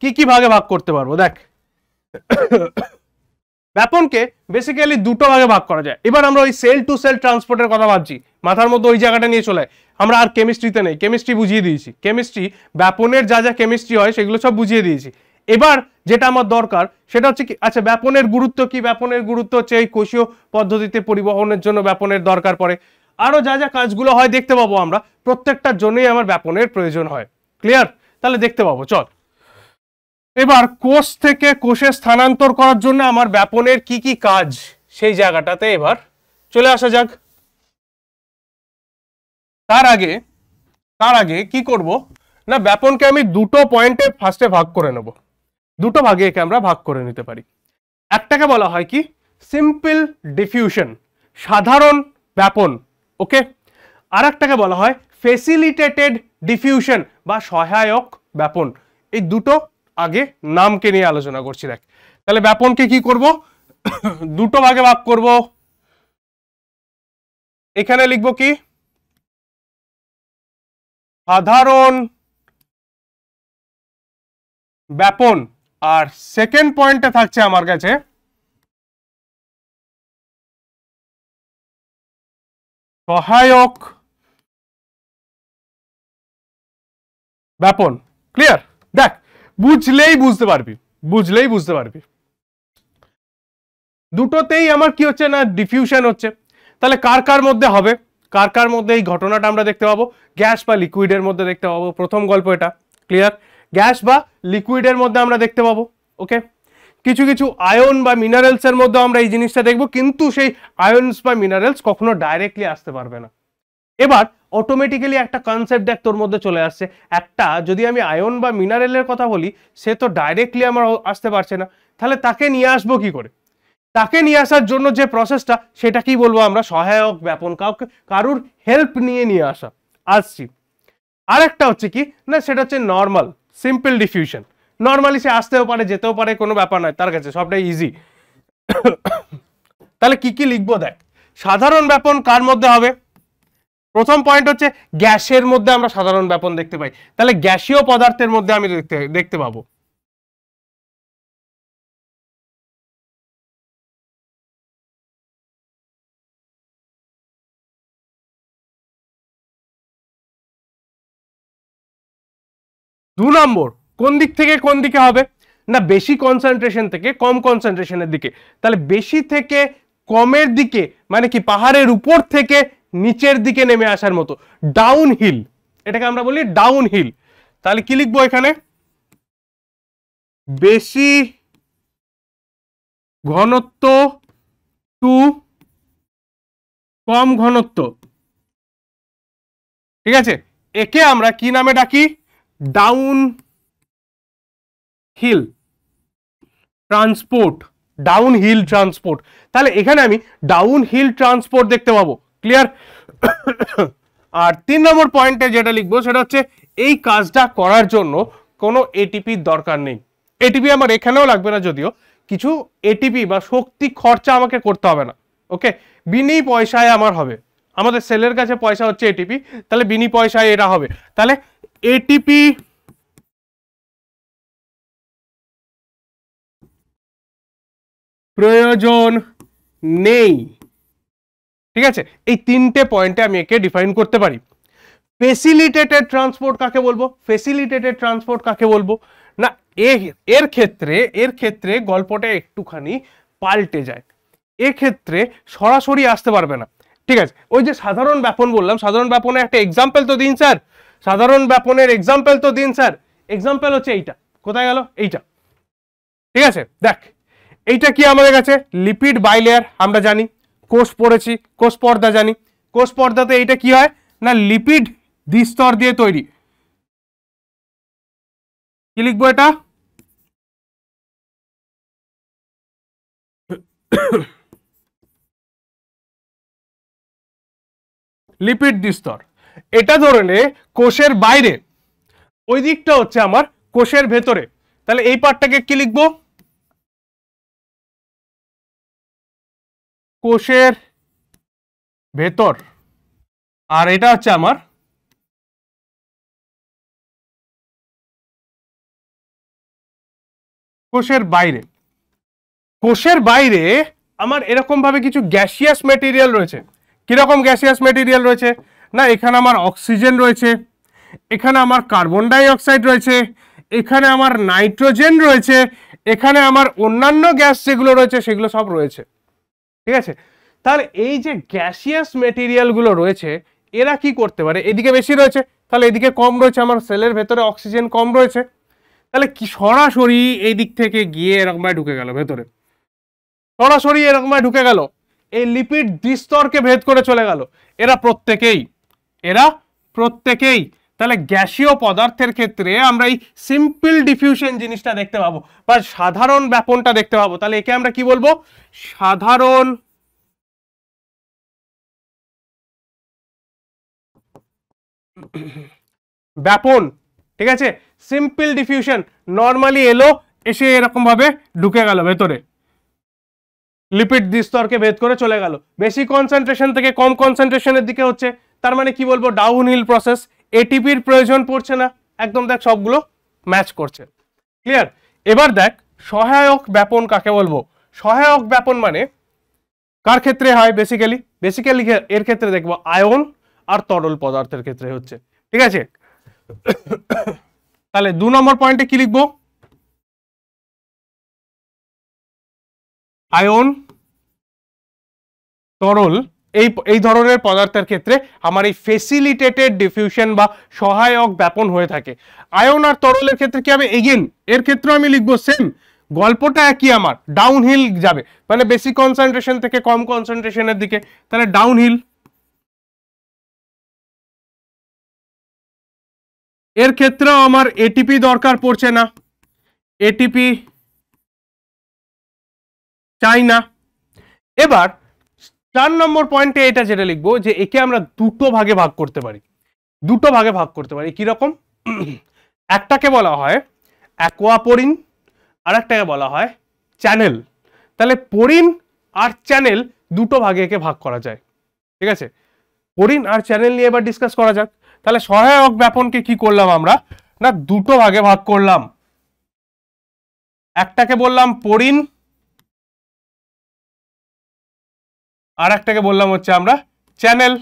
কি কি ভাগে ভাগ করতে পারবো দেখ ব্যাপনকে বেসিক্যালি দুটো ভাগে ভাগ করা যায় এবার আমরা ওই সেল টু সেল ট্রান্সপোর্টের কথা ভাবছি মাথার মধ্যে ওই জায়গাটা নিয়ে চলে আমরা আর কেমিস্ট্রিতে নেই কেমিস্ট্রি বুঝিয়ে দিয়েছি কেমিস্ট্রি ব্যাপনের যা যা কেমিস্ট্রি হয় সেগুলো সব বুঝিয়ে দিয়েছি এবার যেটা আমার দরকার সেটা হচ্ছে কি আচ্ছা ব্যাপনের গুরুত্ব কি ব্যাপনের গুরুত্ব হচ্ছে এই কোষীয় পদ্ধতিতে পরিবহনের জন্য ব্যাপনের দরকার পড়ে আরও যা যা কাজগুলো হয় দেখতে পাবো আমরা প্রত্যেকটার জন্যই আমার ব্যাপনের প্রয়োজন হয় ক্লিয়ার তাহলে দেখতে পাবো চল এবার কোষ থেকে কোষে স্থানান্তর করার জন্য আমার ব্যাপনের কি কি কাজ সেই জায়গাটাতে এবার চলে আসা যাক তার আগে তার আগে কি করব না ব্যাপনকে আমি দুটো পয়েন্টে ফার্স্টে ভাগ করে নেব দুটো ভাগে একে আমরা ভাগ করে নিতে পারি একটাকে বলা হয় কি সিম্পল ডিফিউশন সাধারণ ব্যাপন ওকে আর একটাকে বলা হয় ফেসিলিটেটেড ডিফিউশন বা সহায়ক ব্যাপন এই দুটো আগে নামকে নিয়ে আলোচনা করছি দেখ তাহলে ব্যাপনকে কি করব দুটো ভাগে ভাগ করব এখানে লিখব কি সাধারণ ব্যাপন আর সেকেন্ড পয়েন্টে থাকছে আমার কাছে সহায়ক ব্যাপন ক্লিয়ার দেখ বুঝলেই বুঝতে পারবি বুঝলেই বুঝতে পারবি দুটোতেই আমার কি হচ্ছে না ডিফিউশন হচ্ছে তাহলে কার কার মধ্যে হবে কার কার মধ্যে এই ঘটনাটা আমরা দেখতে পাবো গ্যাস বা লিকুইডের মধ্যে দেখতে পাবো প্রথম গল্প এটা ক্লিয়ার গ্যাস বা লিকুইডের মধ্যে আমরা দেখতে পাবো ওকে কিছু কিছু আয়ন বা মিনারেলসের মধ্যেও আমরা এই জিনিসটা দেখব কিন্তু সেই আয়নস বা মিনারেলস কখনো ডাইরেক্টলি আসতে পারবে না এবার অটোমেটিক্যালি একটা কনসেপ্ট দেখ তোর মধ্যে চলে আসছে একটা যদি আমি আয়ন বা মিনারেলের কথা বলি সে তো ডাইরেক্টলি আমার আসতে পারছে না তাহলে তাকে নিয়ে আসবো কি করে তাকে নিয়ে আসার জন্য যে প্রসেসটা সেটা কি বলবো আমরা সহায়ক ব্যাপন কাউকে কারুর হেল্প নিয়ে নিয়ে আসা আসছি আর একটা হচ্ছে কি না সেটা হচ্ছে নর্মাল সিম্পল ডিফিউশন নর্মালি সে আসতেও পারে যেতেও পারে কোনো ব্যাপার নয় তার কাছে সবটাই ইজি তাহলে কি কি লিখবো দেখ সাধারণ ব্যাপন কার মধ্যে হবে প্রথম পয়েন্ট হচ্ছে গ্যাসের মধ্যে আমরা সাধারণ ব্যাপন দেখতে পাই তাহলে গ্যাসীয় পদার্থের মধ্যে আমি দেখতে দেখতে পাবো দু নম্বর কোন দিক থেকে কোন দিকে হবে না বেশি কনসেন্ট্রেশন থেকে কম কনসেন্ট্রেশনের দিকে তাহলে বেশি থেকে কমের দিকে মানে কি পাহাড়ের উপর থেকে নিচের দিকে নেমে আসার মতো ডাউন হিল এটাকে আমরা বলি ডাউন হিল তাহলে কি লিখবো এখানে বেশি ঘনত্ব টু কম ঘনত্ব ঠিক আছে একে আমরা কি নামে ডাকি downhill transport downhill transport তাহলে এখানে আমি ডাউন হিল ট্রান্সপোর্ট দেখতে পাবো ক্লিয়ার আর তিন নম্বর পয়েন্টে যেটা লিখবো সেটা হচ্ছে এই কাজটা করার জন্য কোনো এটিপির দরকার নেই এটিপি আমার এখানেও লাগবে না যদিও কিছু এটিপি বা শক্তি খরচা আমাকে করতে হবে না ওকে বিনি পয়সায় আমার হবে আমাদের সেলের কাছে পয়সা হচ্ছে এটিপি তাহলে বিনি পয়সায় এরা হবে তাহলে এটিপি প্রয়োজন নেই ঠিক আছে এই তিনটে পয়েন্টে আমি একে ডিফাইন করতে পারি ফেসিলিটেটেড ট্রান্সপোর্ট কাকে বলবো ফেসিলিটেটেড ট্রান্সপোর্ট কাকে বলবো না এর ক্ষেত্রে এর ক্ষেত্রে গল্পটা একটুখানি পাল্টে যায় এক্ষেত্রে সরাসরি আসতে পারবে না ঠিক আছে ওই যে সাধারণ ব্যাপন বললাম সাধারণ ব্যাপনের একটা এক্সাম্পল তো দিন স্যার সাধারণ ব্যাপনের এক্সাম্পল তো দিন স্যার এক্সাম্পল হচ্ছে এইটা কোথায় গেল এইটা ঠিক আছে দেখ এইটা কি আমাদের কাছে লিপিড বাইলেয়ার আমরা জানি কোষ পড়েছি কোষ পর্দা জানি কোষ পর্দাতে এইটা কি হয় না লিপিড দ্বিস্তর দিয়ে তৈরি কি লিখবো এটা লিপিড দ্বিস্তর এটা নে কোষের বাইরে ওই দিকটা হচ্ছে আমার কোষের ভেতরে তাহলে এই পার্টটাকে কি লিখবো কোষের ভেতর আর এটা হচ্ছে আমার কোষের বাইরে কোষের বাইরে আমার এরকম ভাবে কিছু গ্যাসিয়াস মেটেরিয়াল রয়েছে কিরকম গ্যাসিয়াস মেটেরিয়াল রয়েছে না এখানে আমার অক্সিজেন রয়েছে এখানে আমার কার্বন ডাইঅক্সাইড রয়েছে এখানে আমার নাইট্রোজেন রয়েছে এখানে আমার অন্যান্য গ্যাস যেগুলো রয়েছে সেগুলো সব রয়েছে ঠিক আছে তাহলে এই যে গ্যাসিয়াস মেটেরিয়ালগুলো রয়েছে এরা কি করতে পারে এদিকে বেশি রয়েছে তাহলে এদিকে কম রয়েছে আমার সেলের ভেতরে অক্সিজেন কম রয়েছে তাহলে কি সরাসরি এই দিক থেকে গিয়ে এরকমভাবে ঢুকে গেল ভেতরে সরাসরি এরকমভাবে ঢুকে গেল এই লিপিড দ্বিস্তরকে ভেদ করে চলে গেল এরা প্রত্যেকেই এরা প্রত্যেকেই তাহলে গ্যাসীয় পদার্থের ক্ষেত্রে আমরা এই সিম্পল ডিফিউশন জিনিসটা দেখতে পাবো বা সাধারণ ব্যাপনটা দেখতে পাবো তাহলে একে আমরা কি বলবো সাধারণ ব্যাপন ঠিক আছে সিম্পল ডিফিউশন নর্মালি এলো এসে এরকমভাবে ঢুকে গেল ভেতরে লিপিড দ্বিস্তরকে ভেদ করে চলে গেল বেশি কনসেন্ট্রেশন থেকে কম কনসেন্ট্রেশনের দিকে হচ্ছে তার মানে কি বলবো ডাউন হিল প্রসেস এটিপির প্রয়োজন পড়ছে না একদম দেখ সবগুলো ম্যাচ করছে ক্লিয়ার এবার দেখ সহায়ক ব্যাপন কাকে বলবো সহায়ক ব্যাপন মানে কার ক্ষেত্রে হয় বেসিক্যালি বেসিক্যালি এর ক্ষেত্রে দেখবো আয়ন আর তরল পদার্থের ক্ষেত্রে হচ্ছে ঠিক আছে তাহলে দু নম্বর পয়েন্টে কি লিখবো আয়ন তরল এই এই ধরনের পদার্থের ক্ষেত্রে আমার এই ফেসিলিটেটেড ডিফিউশন বা সহায়ক ব্যাপন হয়ে থাকে আয়ন আর তরলের ক্ষেত্রে কি হবে এগেন এর ক্ষেত্রে আমি লিখবো সেম গল্পটা একই আমার ডাউনহিল যাবে মানে বেশি কনসেন্ট্রেশন থেকে কম কনসেন্ট্রেশনের দিকে তাহলে ডাউনহিল এর ক্ষেত্রেও আমার এটিপি দরকার পড়ছে না এটিপি চাই না এবার চার নম্বর পয়েন্টে এটা যেটা লিখবো যে একে আমরা দুটো ভাগে ভাগ করতে পারি দুটো ভাগে ভাগ করতে পারি কীরকম একটাকে বলা হয় পরিন আর একটাকে বলা হয় চ্যানেল তাহলে পরিন আর চ্যানেল দুটো ভাগে একে ভাগ করা যায় ঠিক আছে পরিন আর চ্যানেল নিয়ে এবার ডিসকাস করা যাক তাহলে সহায়ক ব্যাপনকে কি করলাম আমরা না দুটো ভাগে ভাগ করলাম একটাকে বললাম পরিন আর একটাকে বললাম হচ্ছে আমরা চ্যানেল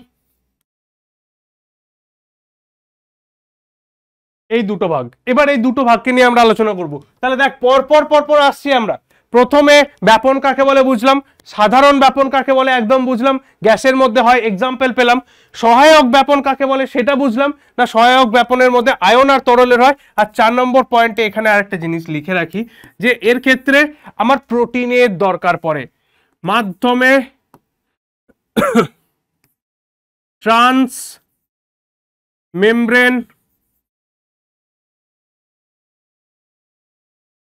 এই দুটো ভাগ এবার এই দুটো ভাগকে নিয়ে আমরা আলোচনা করব তাহলে দেখ পরপর পরপর আসছি আমরা প্রথমে ব্যাপন কাকে বলে বুঝলাম সাধারণ ব্যাপন কাকে বলে একদম বুঝলাম গ্যাসের মধ্যে হয় এক্সাম্পল পেলাম সহায়ক ব্যাপন কাকে বলে সেটা বুঝলাম না সহায়ক ব্যাপনের মধ্যে আয়ন আর তরলের হয় আর চার নম্বর পয়েন্টে এখানে আরেকটা জিনিস লিখে রাখি যে এর ক্ষেত্রে আমার প্রোটিনের দরকার পড়ে মাধ্যমে ট্রান্স মেমব্রেন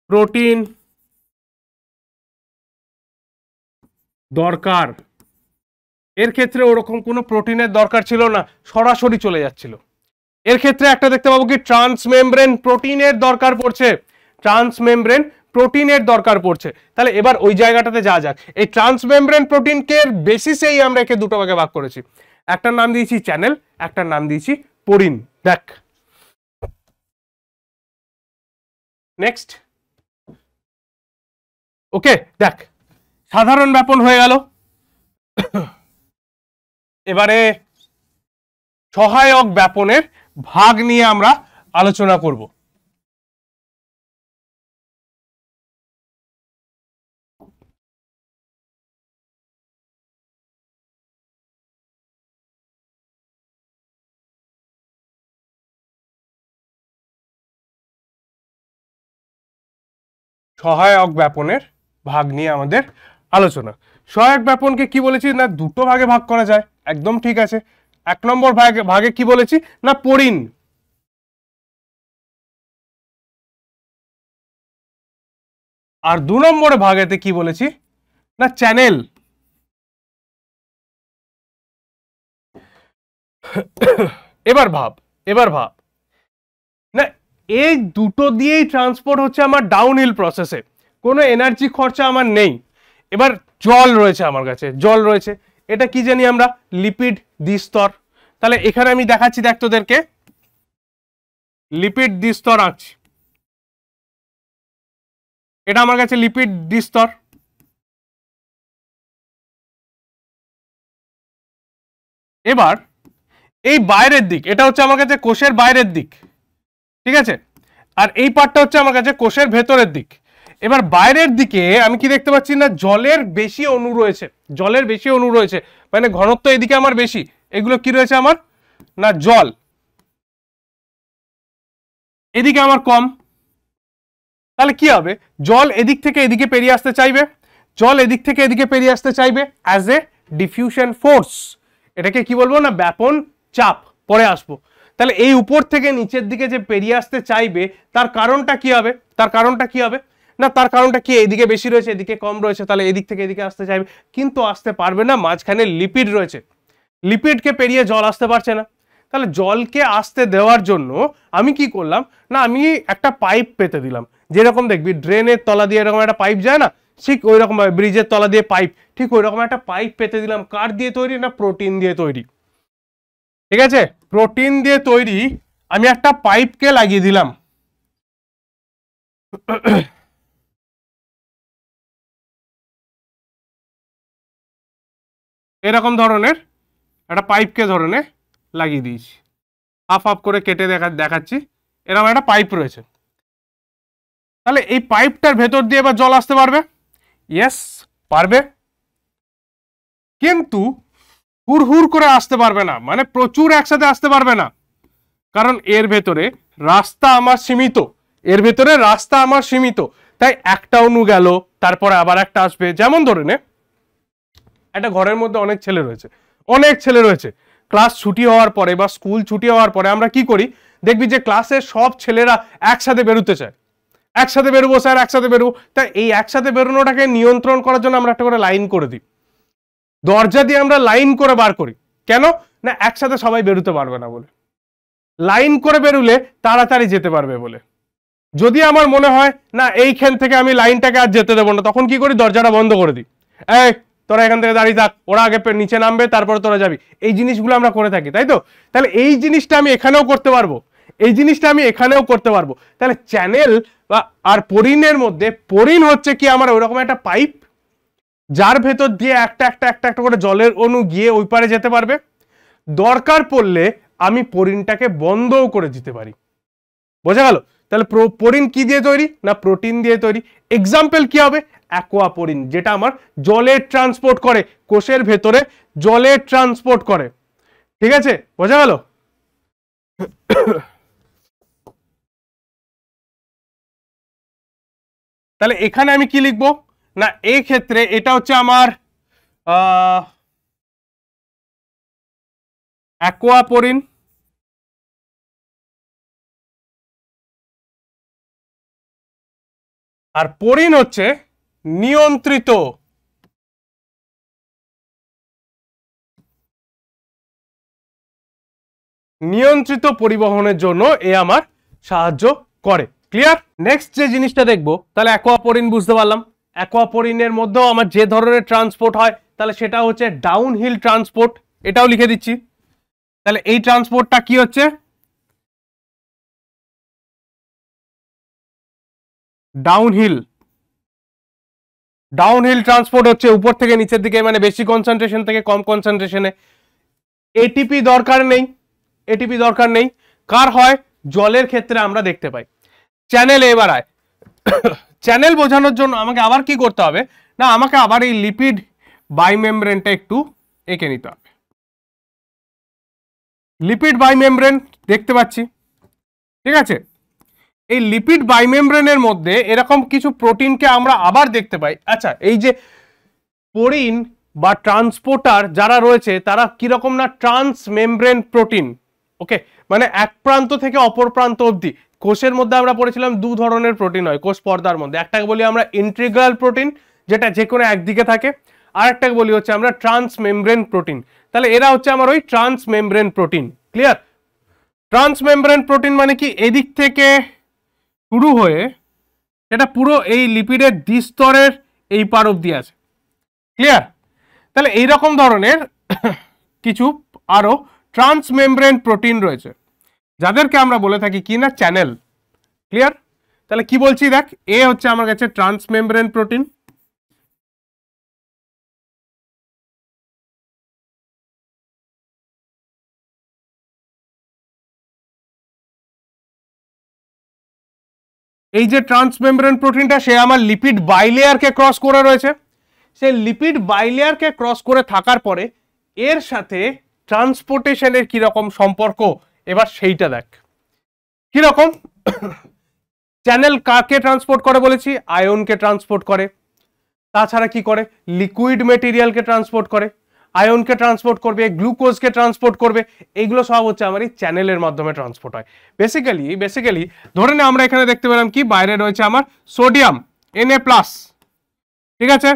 প্রোটিন দরকার এর ক্ষেত্রে ওরকম কোনো প্রোটিনের দরকার ছিল না সরাসরি চলে যাচ্ছিল এর ক্ষেত্রে একটা দেখতে পাবো কি ট্রান্স মেমব্রেন প্রোটিনের দরকার পড়ছে ট্রান্স মেমব্রেন প্রোটিনের দরকার পড়ছে তাহলে এবার ওই জায়গাটাতে যা যাক এই ট্রান্সমেমব্রেন প্রোটিনকে বেসিসেই আমরা একে দুটো ভাগে ভাগ করেছি একটার নাম দিয়েছি চ্যানেল একটার নাম দিয়েছি পরিন দেখ নেক্সট ওকে দেখ সাধারণ ব্যাপন হয়ে গেল এবারে সহায়ক ব্যাপনের ভাগ নিয়ে আমরা আলোচনা করবো সহায়ক ব্যাপনের ভাগ নিয়ে আমাদের আলোচনা সহায়ক ব্যাপনকে কি বলেছি না দুটো ভাগে ভাগ করা যায় একদম ঠিক আছে এক নম্বর ভাগে ভাগে কি বলেছি না পরিণ আর দু নম্বরে ভাগেতে কি বলেছি না চ্যানেল এবার ভাব এবার ভাব এই দুটো দিয়েই ট্রান্সপোর্ট হচ্ছে আমার ডাউন হিল প্রসেসে কোনো এনার্জি খরচা আমার নেই এবার জল রয়েছে আমার কাছে জল রয়েছে এটা কি জানি আমরা লিপিড দ্বিস্তর তাহলে এখানে আমি দেখাচ্ছি দেখ তোদেরকে লিপিড দ্বিস্তর আঁকছি এটা আমার কাছে লিপিড দ্বিস্তর এবার এই বাইরের দিক এটা হচ্ছে আমার কাছে কোষের বাইরের দিক ঠিক আছে আর এই পার্টটা হচ্ছে আমার কাছে কোষের ভেতরের দিক এবার বাইরের দিকে আমি কি দেখতে পাচ্ছি না জলের বেশি অণু রয়েছে জলের বেশি অণু রয়েছে মানে ঘনত্ব এদিকে আমার বেশি এগুলো কি রয়েছে আমার না জল এদিকে আমার কম তাহলে কি হবে জল এদিক থেকে এদিকে পেরিয়ে আসতে চাইবে জল এদিক থেকে এদিকে পেরিয়ে আসতে চাইবে অ্যাজ এ ডিফিউশন ফোর্স এটাকে কি বলবো না ব্যাপন চাপ পরে আসবো তাহলে এই উপর থেকে নিচের দিকে যে পেরিয়ে আসতে চাইবে তার কারণটা কি হবে তার কারণটা কি হবে না তার কারণটা কি এদিকে বেশি রয়েছে এদিকে কম রয়েছে তাহলে এদিক থেকে এদিকে আসতে চাইবে কিন্তু আসতে পারবে না মাঝখানে লিপিড রয়েছে লিপিডকে পেরিয়ে জল আসতে পারছে না তাহলে জলকে আসতে দেওয়ার জন্য আমি কি করলাম না আমি একটা পাইপ পেতে দিলাম যেরকম দেখবি ড্রেনের তলা দিয়ে এরকম একটা পাইপ যায় না ঠিক ওই রকম ব্রিজের তলা দিয়ে পাইপ ঠিক ওই রকম একটা পাইপ পেতে দিলাম কার দিয়ে তৈরি না প্রোটিন দিয়ে তৈরি ঠিক আছে প্রোটিন দিয়ে তৈরি আমি একটা পাইপকে লাগিয়ে দিলাম এরকম ধরনের একটা পাইপকে ধরনের লাগিয়ে দিয়েছি হাফ হাফ করে কেটে দেখা দেখাচ্ছি এরকম একটা পাইপ রয়েছে তাহলে এই পাইপটার ভেতর দিয়ে এবার জল আসতে পারবে ইয়েস পারবে কিন্তু হুড় হুড় করে আসতে পারবে না মানে প্রচুর একসাথে আসতে পারবে না কারণ এর ভেতরে রাস্তা আমার সীমিত এর ভেতরে রাস্তা আমার সীমিত তাই একটা অনু গেল তারপরে আবার একটা আসবে যেমন ধরে নে একটা ঘরের মধ্যে অনেক ছেলে রয়েছে অনেক ছেলে রয়েছে ক্লাস ছুটি হওয়ার পরে বা স্কুল ছুটি হওয়ার পরে আমরা কি করি দেখবি যে ক্লাসের সব ছেলেরা একসাথে বেরোতে চায় একসাথে বেরোবো স্যার একসাথে বেরোবো তাই এই একসাথে বেরোনোটাকে নিয়ন্ত্রণ করার জন্য আমরা একটা করে লাইন করে দিই দরজা দিয়ে আমরা লাইন করে বার করি কেন না একসাথে সবাই বেরোতে পারবে না বলে লাইন করে বেরুলে তাড়াতাড়ি যেতে পারবে বলে যদি আমার মনে হয় না এইখান থেকে আমি লাইনটাকে আর যেতে দেবো না তখন কি করি দরজাটা বন্ধ করে দিই এই তোরা এখান থেকে দাঁড়িয়ে থাক ওরা আগে নিচে নামবে তারপরে তোরা যাবি এই জিনিসগুলো আমরা করে থাকি তাই তো তাহলে এই জিনিসটা আমি এখানেও করতে পারবো এই জিনিসটা আমি এখানেও করতে পারবো তাহলে চ্যানেল বা আর পরিণের মধ্যে পরিণ হচ্ছে কি আমার ওরকম একটা পাইপ যার ভেতর দিয়ে একটা একটা একটা একটা করে জলের অণু গিয়ে ওই পারে যেতে পারবে দরকার পড়লে আমি পরিনটাকে বন্ধও করে দিতে পারি বোঝা গেল তাহলে পরিন কি দিয়ে তৈরি না প্রোটিন দিয়ে তৈরি এক্সাম্পল কি হবে অ্যাকোয়াপরিন যেটা আমার জলের ট্রান্সপোর্ট করে কোষের ভেতরে জলের ট্রান্সপোর্ট করে ঠিক আছে বোঝা গেল তাহলে এখানে আমি কি লিখবো না এই ক্ষেত্রে এটা হচ্ছে আমার অ্যাকোয়াপোরিন আর পরিন হচ্ছে নিয়ন্ত্রিত নিয়ন্ত্রিত পরিবহনের জন্য এ আমার সাহায্য করে ক্লিয়ার নেক্সট যে জিনিসটা দেখবো তাহলে অ্যাকোয়াপোরিন বুঝতে পারলাম অ্যাকোয়াপরিনের মধ্যেও আমার যে ধরনের ট্রান্সপোর্ট হয় তাহলে সেটা হচ্ছে ডাউন হিল ট্রান্সপোর্ট এটাও লিখে দিচ্ছি তাহলে এই ট্রান্সপোর্টটা কি হচ্ছে downhill downhill transport হচ্ছে উপর থেকে নিচের দিকে মানে বেশি কনসেন্ট্রেশন থেকে কম কনসেন্ট্রেশনে এটিপি দরকার নেই এটিপি দরকার নেই কার হয় জলের ক্ষেত্রে আমরা দেখতে পাই চ্যানেল এবার আয় চ্যানেল বোঝানোর জন্য আমাকে আবার কি করতে হবে না আমাকে আবার এই লিপিড বাইমেমব্রেনটা একটু এঁকে নিতে হবে লিপিড বাইমেমব্রেন দেখতে পাচ্ছি ঠিক আছে এই লিপিড বাইমেমব্রেনের মধ্যে এরকম কিছু প্রোটিনকে আমরা আবার দেখতে পাই আচ্ছা এই যে পরিন বা ট্রান্সপোর্টার যারা রয়েছে তারা কীরকম না ট্রান্স মেমব্রেন প্রোটিন ওকে মানে এক প্রান্ত থেকে অপর প্রান্ত অবধি কোষের মধ্যে আমরা পড়েছিলাম দু ধরনের প্রোটিন হয় কোষ পর্দার মধ্যে একটাকে বলি আমরা ইন্ট্রিগ্রাল প্রোটিন যেটা যে কোনো একদিকে থাকে আর একটাকে বলি হচ্ছে আমরা ট্রান্সমেমব্রেন প্রোটিন তাহলে এরা হচ্ছে আমার ওই transmembrane protein clear membrane protein মানে কি এদিক থেকে শুরু হয়ে সেটা পুরো এই লিপিডের দ্বিস্তরের এই পার অব্দি আছে ক্লিয়ার তাহলে এইরকম ধরনের কিছু আরও মেমব্রেন প্রোটিন রয়েছে যাদেরকে আমরা বলে থাকি কি না চ্যানেল ক্লিয়ার তাহলে কি বলছি দেখ এ হচ্ছে আমার কাছে ট্রান্সমেমব্রেন প্রোটিন এই যে ট্রান্সমেমব্রেন প্রোটিনটা সে আমার লিপিড বাইলেয়ারকে ক্রস করে রয়েছে সে লিপিড বাইলেয়ারকে ক্রস করে থাকার পরে এর সাথে ট্রান্সপোর্টেশনের কীরকম সম্পর্ক এবার সেইটা দেখ কীরকম চ্যানেল কাকে ট্রান্সপোর্ট করে বলেছি আয়নকে ট্রান্সপোর্ট করে তাছাড়া কি করে লিকুইড মেটেরিয়ালকে ট্রান্সপোর্ট করে আয়নকে ট্রান্সপোর্ট করবে গ্লুকোজকে ট্রান্সপোর্ট করবে এইগুলো সব হচ্ছে আমার এই চ্যানেলের মাধ্যমে ট্রান্সপোর্ট হয় বেসিক্যালি বেসিক্যালি ধরে নে আমরা এখানে দেখতে পেলাম কি বাইরে রয়েছে আমার সোডিয়াম এন এ প্লাস ঠিক আছে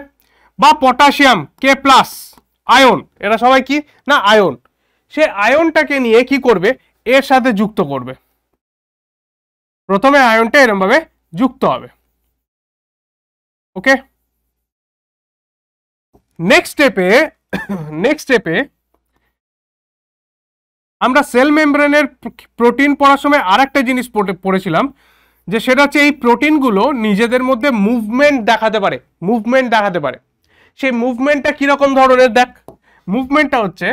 বা পটাশিয়াম কে প্লাস আয়ন এরা সবাই কি না আয়ন সে আয়নটাকে নিয়ে কি করবে এর সাথে যুক্ত করবে প্রথমে আয়নটা এরমভাবে যুক্ত হবে ওকে নেক্সট স্টেপে নেক্সট স্টেপে আমরা সেল মেমব্রেনের প্রোটিন পড়ার সময় আর একটা জিনিস পড়েছিলাম যে সেটা হচ্ছে এই প্রোটিনগুলো নিজেদের মধ্যে মুভমেন্ট দেখাতে পারে মুভমেন্ট দেখাতে পারে সেই মুভমেন্টটা কীরকম ধরনের দেখ মুভমেন্টটা হচ্ছে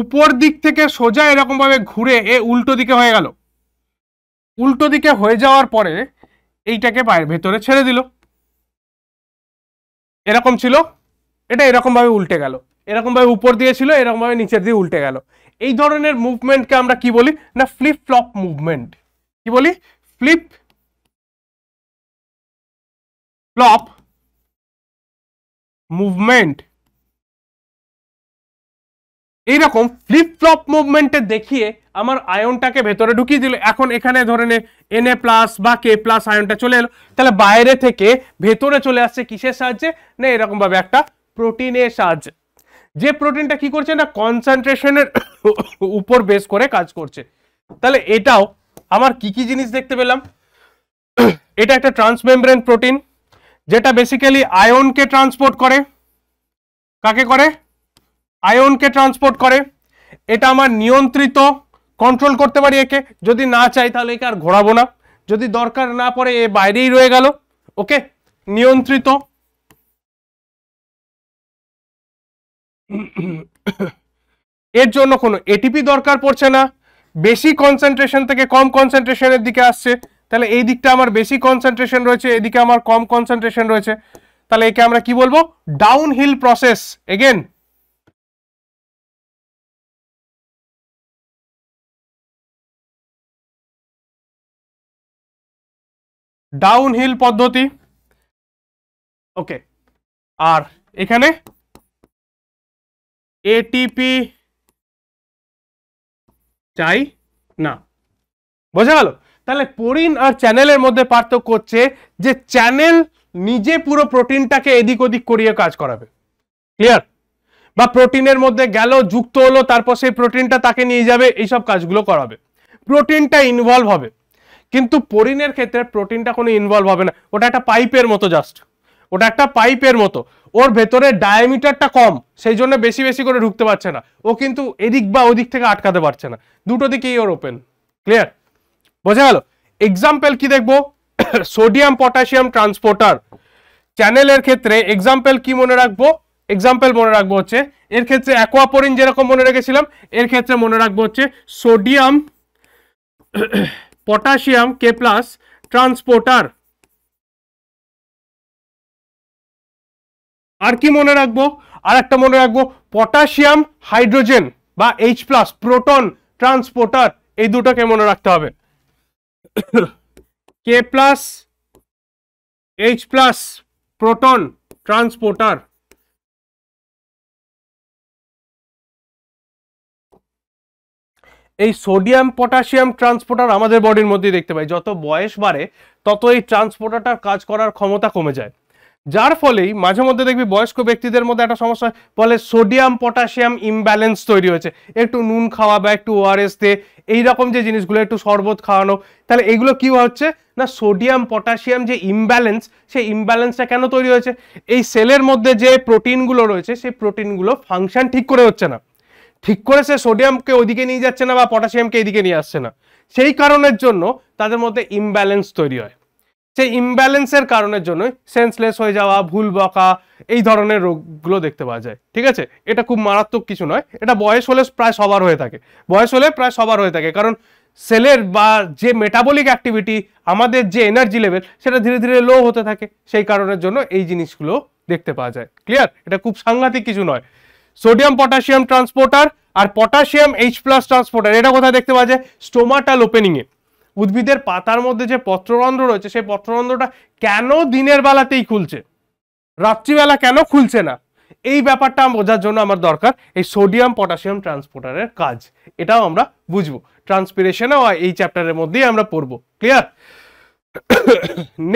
উপর দিক থেকে সোজা এরকমভাবে ঘুরে এ উল্টো দিকে হয়ে গেল উল্টো দিকে হয়ে যাওয়ার পরে এইটাকে পায়ের ভেতরে ছেড়ে দিল এরকম ছিল এটা এরকমভাবে উল্টে গেল এরকমভাবে উপর দিয়ে ছিল এরকমভাবে নিচের দিয়ে উল্টে গেল এই ধরনের মুভমেন্টকে আমরা কি বলি না ফ্লিপ ফ্লপ মুভমেন্ট কি বলি ফ্লিপ ফ্লপ মুভমেন্ট এইরকম ফ্লিপ ফ্লপ মুভমেন্টে দেখিয়ে আমার আয়নটাকে ভেতরে ঢুকিয়ে দিল এখন এখানে ধরে নে এন এ প্লাস বা কে প্লাস আয়নটা চলে এলো তাহলে বাইরে থেকে ভেতরে চলে আসছে কিসের সাহায্যে না এরকমভাবে একটা প্রোটিনের সাহায্যে যে প্রোটিনটা কি করছে না কনসেন্ট্রেশনের উপর বেস করে কাজ করছে তাহলে এটাও আমার কি কি জিনিস দেখতে পেলাম এটা একটা ট্রান্সমেমব্রেন প্রোটিন যেটা বেসিক্যালি আয়নকে ট্রান্সপোর্ট করে কাকে করে আয়নকে ট্রান্সপোর্ট করে এটা আমার নিয়ন্ত্রিত কন্ট্রোল করতে পারি একে যদি না চাই তাহলে একে আর ঘোরাবো না যদি দরকার না পড়ে এ বাইরেই রয়ে গেল ওকে নিয়ন্ত্রিত এর জন্য কোনো এটিপি দরকার পড়ছে না বেশি কনসেন্ট্রেশন থেকে কম কনসেন্ট্রেশনের দিকে আসছে তাহলে এই দিকটা আমার বেশি কনসেন্ট্রেশন রয়েছে এদিকে আমার কম কনসেন্ট্রেশন রয়েছে তাহলে একে আমরা কি বলবো downhill process again downhill পদ্ধতি ওকে আর এখানে এটিপি চাই না বোঝা গেল তাহলে পরিন আর চ্যানেলের মধ্যে পার্থক্য হচ্ছে যে চ্যানেল নিজে পুরো প্রোটিনটাকে এদিক ওদিক করিয়ে কাজ করাবে ক্লিয়ার বা প্রোটিনের মধ্যে গেল যুক্ত হলো তারপর সেই প্রোটিনটা তাকে নিয়ে যাবে এইসব কাজগুলো করাবে প্রোটিনটা ইনভলভ হবে কিন্তু পরিনের ক্ষেত্রে প্রোটিনটা কোনো ইনভলভ হবে না ওটা একটা পাইপের মতো জাস্ট ওটা একটা পাইপের মতো ওর ভেতরে ডায়ামিটারটা কম সেই জন্য বেশি বেশি করে ঢুকতে পারছে না ও কিন্তু এদিক বা ওদিক থেকে আটকাতে পারছে না দুটো দিকেই ওর ওপেন ক্লিয়ার বোঝা গেল এক্সাম্পল কি দেখবো সোডিয়াম পটাশিয়াম ট্রান্সপোর্টার চ্যানেলের ক্ষেত্রে এক্সাম্পল কি মনে রাখবো এক্সাম্পল মনে রাখবো হচ্ছে এর ক্ষেত্রে অ্যাকোয়াপোরিন যেরকম মনে রেখেছিলাম এর ক্ষেত্রে মনে রাখবো হচ্ছে sodium potassium K plus transporter আর কি মনে রাখবো আর একটা মনে রাখবো পটাশিয়াম হাইড্রোজেন বা এইচ প্লাস প্রোটন ট্রান্সপোর্টার এই দুটোকে মনে রাখতে হবে K plus H plus proton transporter এই সোডিয়াম পটাশিয়াম ট্রান্সপোর্টার আমাদের বডির মধ্যেই দেখতে পাই যত বয়স বাড়ে তত এই ট্রান্সপোর্টারটার কাজ করার ক্ষমতা কমে যায় যার ফলেই মাঝে মধ্যে দেখবি বয়স্ক ব্যক্তিদের মধ্যে একটা সমস্যা ফলে সোডিয়াম পটাশিয়াম ইমব্যালেন্স তৈরি হয়েছে একটু নুন খাওয়া বা একটু ওআরএস এই এইরকম যে জিনিসগুলো একটু শরবত খাওয়ানো তাহলে এগুলো কী হচ্ছে না সোডিয়াম পটাশিয়াম যে ইমব্যালেন্স সেই ইমব্যালেন্সটা কেন তৈরি হয়েছে এই সেলের মধ্যে যে প্রোটিনগুলো রয়েছে সেই প্রোটিনগুলো ফাংশন ঠিক করে হচ্ছে না ঠিক করে সে সোডিয়ামকে ওইদিকে নিয়ে যাচ্ছে না বা পটাশিয়ামকে এদিকে নিয়ে আসছে না সেই কারণের জন্য তাদের মধ্যে ইমব্যালেন্স তৈরি হয় সেই ইমব্যালেন্সের কারণের জন্য সেন্সলেস হয়ে যাওয়া ভুল বকা এই ধরনের রোগগুলো দেখতে পাওয়া যায় ঠিক আছে এটা খুব মারাত্মক কিছু নয় এটা বয়স হলে প্রায় সবার হয়ে থাকে বয়স হলে প্রায় সবার হয়ে থাকে কারণ সেলের বা যে মেটাবলিক অ্যাক্টিভিটি আমাদের যে এনার্জি লেভেল সেটা ধীরে ধীরে লো হতে থাকে সেই কারণের জন্য এই জিনিসগুলো দেখতে পাওয়া যায় ক্লিয়ার এটা খুব সাংঘাতিক কিছু নয় সোডিয়াম পটাশিয়াম ট্রান্সপোর্টার আর পটাশিয়াম এইচ প্লাস ট্রান্সপোর্টার এটা কোথায় দেখতে পাওয়া যায় স্টোমাটাল ওপেনিংয়ে উদ্ভিদের পাতার মধ্যে যে পত্ররন্ধ্র রয়েছে সেই পত্ররন্ধ্রটা কেন দিনের বেলাতেই খুলছে রাত্রিবেলা কেন খুলছে না এই ব্যাপারটা বোঝার জন্য আমার দরকার এই সোডিয়াম পটাশিয়াম ট্রান্সপোর্টারের কাজ এটাও আমরা বুঝবো ট্রান্সপিরেশনও এই চ্যাপ্টারের মধ্যেই আমরা পড়ব ক্লিয়ার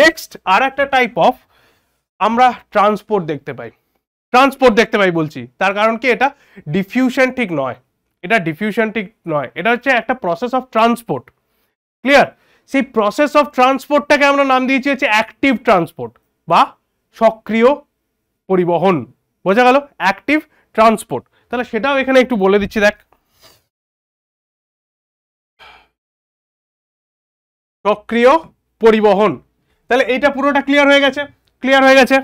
নেক্সট আর একটা টাইপ অফ আমরা ট্রান্সপোর্ট দেখতে পাই ট্রান্সপোর্ট দেখতে পাই বলছি তার কারণ কি এটা ডিফিউশন ঠিক নয় এটা ডিফিউশন ঠিক নয় এটা হচ্ছে একটা প্রসেস অফ ট্রান্সপোর্ট ক্লিয়ার সেই প্রসেস অফ ট্রান্সপোর্টটাকে আমরা নাম দিয়েছি হচ্ছে অ্যাক্টিভ ট্রান্সপোর্ট বা সক্রিয় পরিবহন বোঝা গেল অ্যাক্টিভ ট্রান্সপোর্ট তাহলে সেটাও এখানে একটু বলে দিচ্ছি দেখ সক্রিয় পরিবহন তাহলে এইটা পুরোটা ক্লিয়ার হয়ে গেছে ক্লিয়ার হয়ে গেছে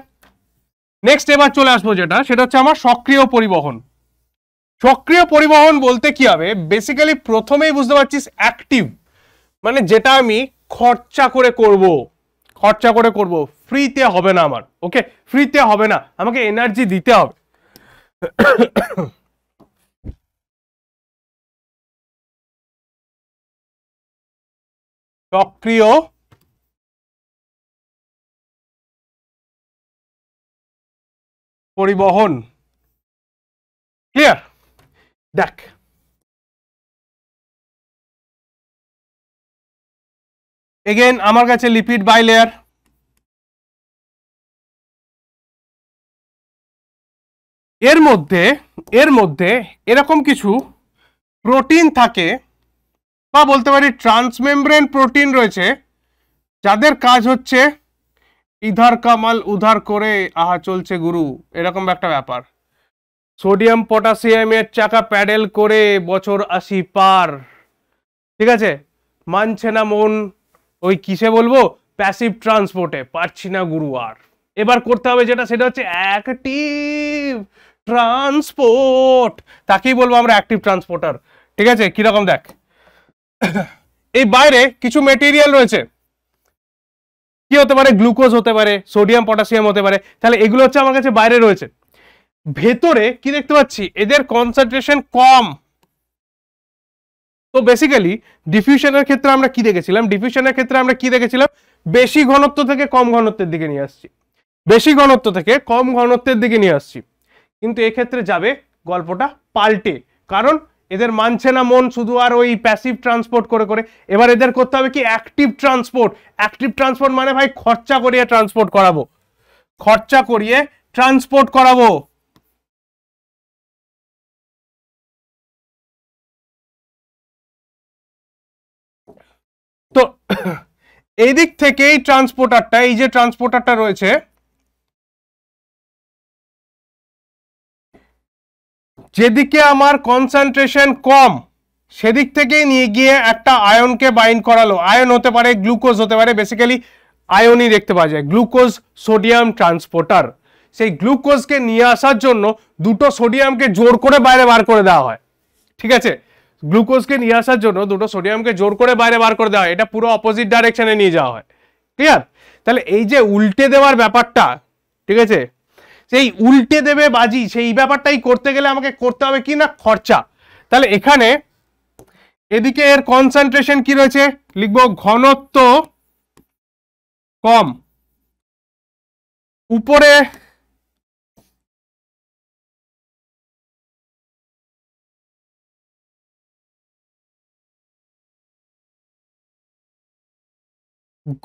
নেক্সট এবার চলে আসবো যেটা সেটা হচ্ছে আমার সক্রিয় পরিবহন সক্রিয় পরিবহন বলতে কি হবে বেসিক্যালি প্রথমেই বুঝতে পারছিস অ্যাক্টিভ মানে যেটা আমি খরচা করে করব খরচা করে করব ফ্রিতে হবে না আমার ওকে ফ্রিতে হবে না আমাকে এনার্জি দিতে হবে সক্রিয় পরিবহন ক্লিয়ার দেখ এগেন আমার কাছে লিপিড বাই লেয়ার এর মধ্যে এর মধ্যে এরকম কিছু প্রোটিন থাকে বা বলতে পারি ট্রান্সমেমব্রেন প্রোটিন রয়েছে যাদের কাজ হচ্ছে ইধার কামাল উধার করে আহা চলছে গুরু এরকম একটা ব্যাপার সোডিয়াম পটাশিয়ামের চাকা প্যাডেল করে বছর আশি পার ঠিক আছে মানছে না মন ওই কিসে বলবো প্যাসিভ ট্রান্সপোর্টে পারছি না গুরু আর এবার করতে হবে যেটা সেটা হচ্ছে অ্যাক্টিভ ট্রান্সপোর্ট তাকেই বলবো আমরা অ্যাক্টিভ ট্রান্সপোর্টার ঠিক আছে কীরকম দেখ এই বাইরে কিছু মেটেরিয়াল রয়েছে কি হতে পারে গ্লুকোজ হতে পারে সোডিয়াম পটাশিয়াম হতে পারে তাহলে এগুলো হচ্ছে আমার কাছে বাইরে রয়েছে ভেতরে কি দেখতে পাচ্ছি এদের কনসেন্ট্রেশন কম তো বেসিক্যালি ডিফিউশনের ক্ষেত্রে আমরা কি দেখেছিলাম ডিফিউশনের ক্ষেত্রে আমরা কি দেখেছিলাম বেশি ঘনত্ব থেকে কম ঘনত্বের দিকে নিয়ে আসছি বেশি ঘনত্ব থেকে কম ঘনত্বের দিকে নিয়ে আসছি কিন্তু এক্ষেত্রে যাবে গল্পটা পাল্টে কারণ এদের মানছে না মন শুধু আর ওই প্যাসিভ ট্রান্সপোর্ট করে করে এবার এদের করতে হবে কি অ্যাক্টিভ ট্রান্সপোর্ট অ্যাক্টিভ ট্রান্সপোর্ট মানে ভাই খরচা করিয়ে ট্রান্সপোর্ট করাবো খরচা করিয়ে ট্রান্সপোর্ট করাবো তো এই দিক থেকে এই ট্রান্সপোর্টারটা এই যে ট্রান্সপোর্টারটা রয়েছে যেদিকে আমার কনসেন্ট্রেশন কম সেদিক থেকে নিয়ে গিয়ে একটা আয়নকে বাইন্ড করালো আয়ন হতে পারে গ্লুকোজ হতে পারে বেসিক্যালি আয়নই দেখতে পাওয়া যায় গ্লুকোজ সোডিয়াম ট্রান্সপোর্টার সেই গ্লুকোজকে নিয়ে আসার জন্য দুটো সোডিয়ামকে জোর করে বাইরে বার করে দেওয়া হয় ঠিক আছে গ্লুকোজকে নিয়ে আসার জন্য দুটো সোডিয়ামকে জোর করে বাইরে বার করে দেওয়া হয় এটা পুরো অপোজিট ডাইরেকশানে নিয়ে যাওয়া হয় ক্লিয়ার তাহলে এই যে উল্টে দেওয়ার ব্যাপারটা ঠিক আছে সেই উল্টে দেবে বাজি সেই ব্যাপারটাই করতে গেলে আমাকে করতে হবে কি না খরচা তাহলে এখানে এদিকে এর কনসেন্ট্রেশন কি রয়েছে লিখব ঘনত্ব কম উপরে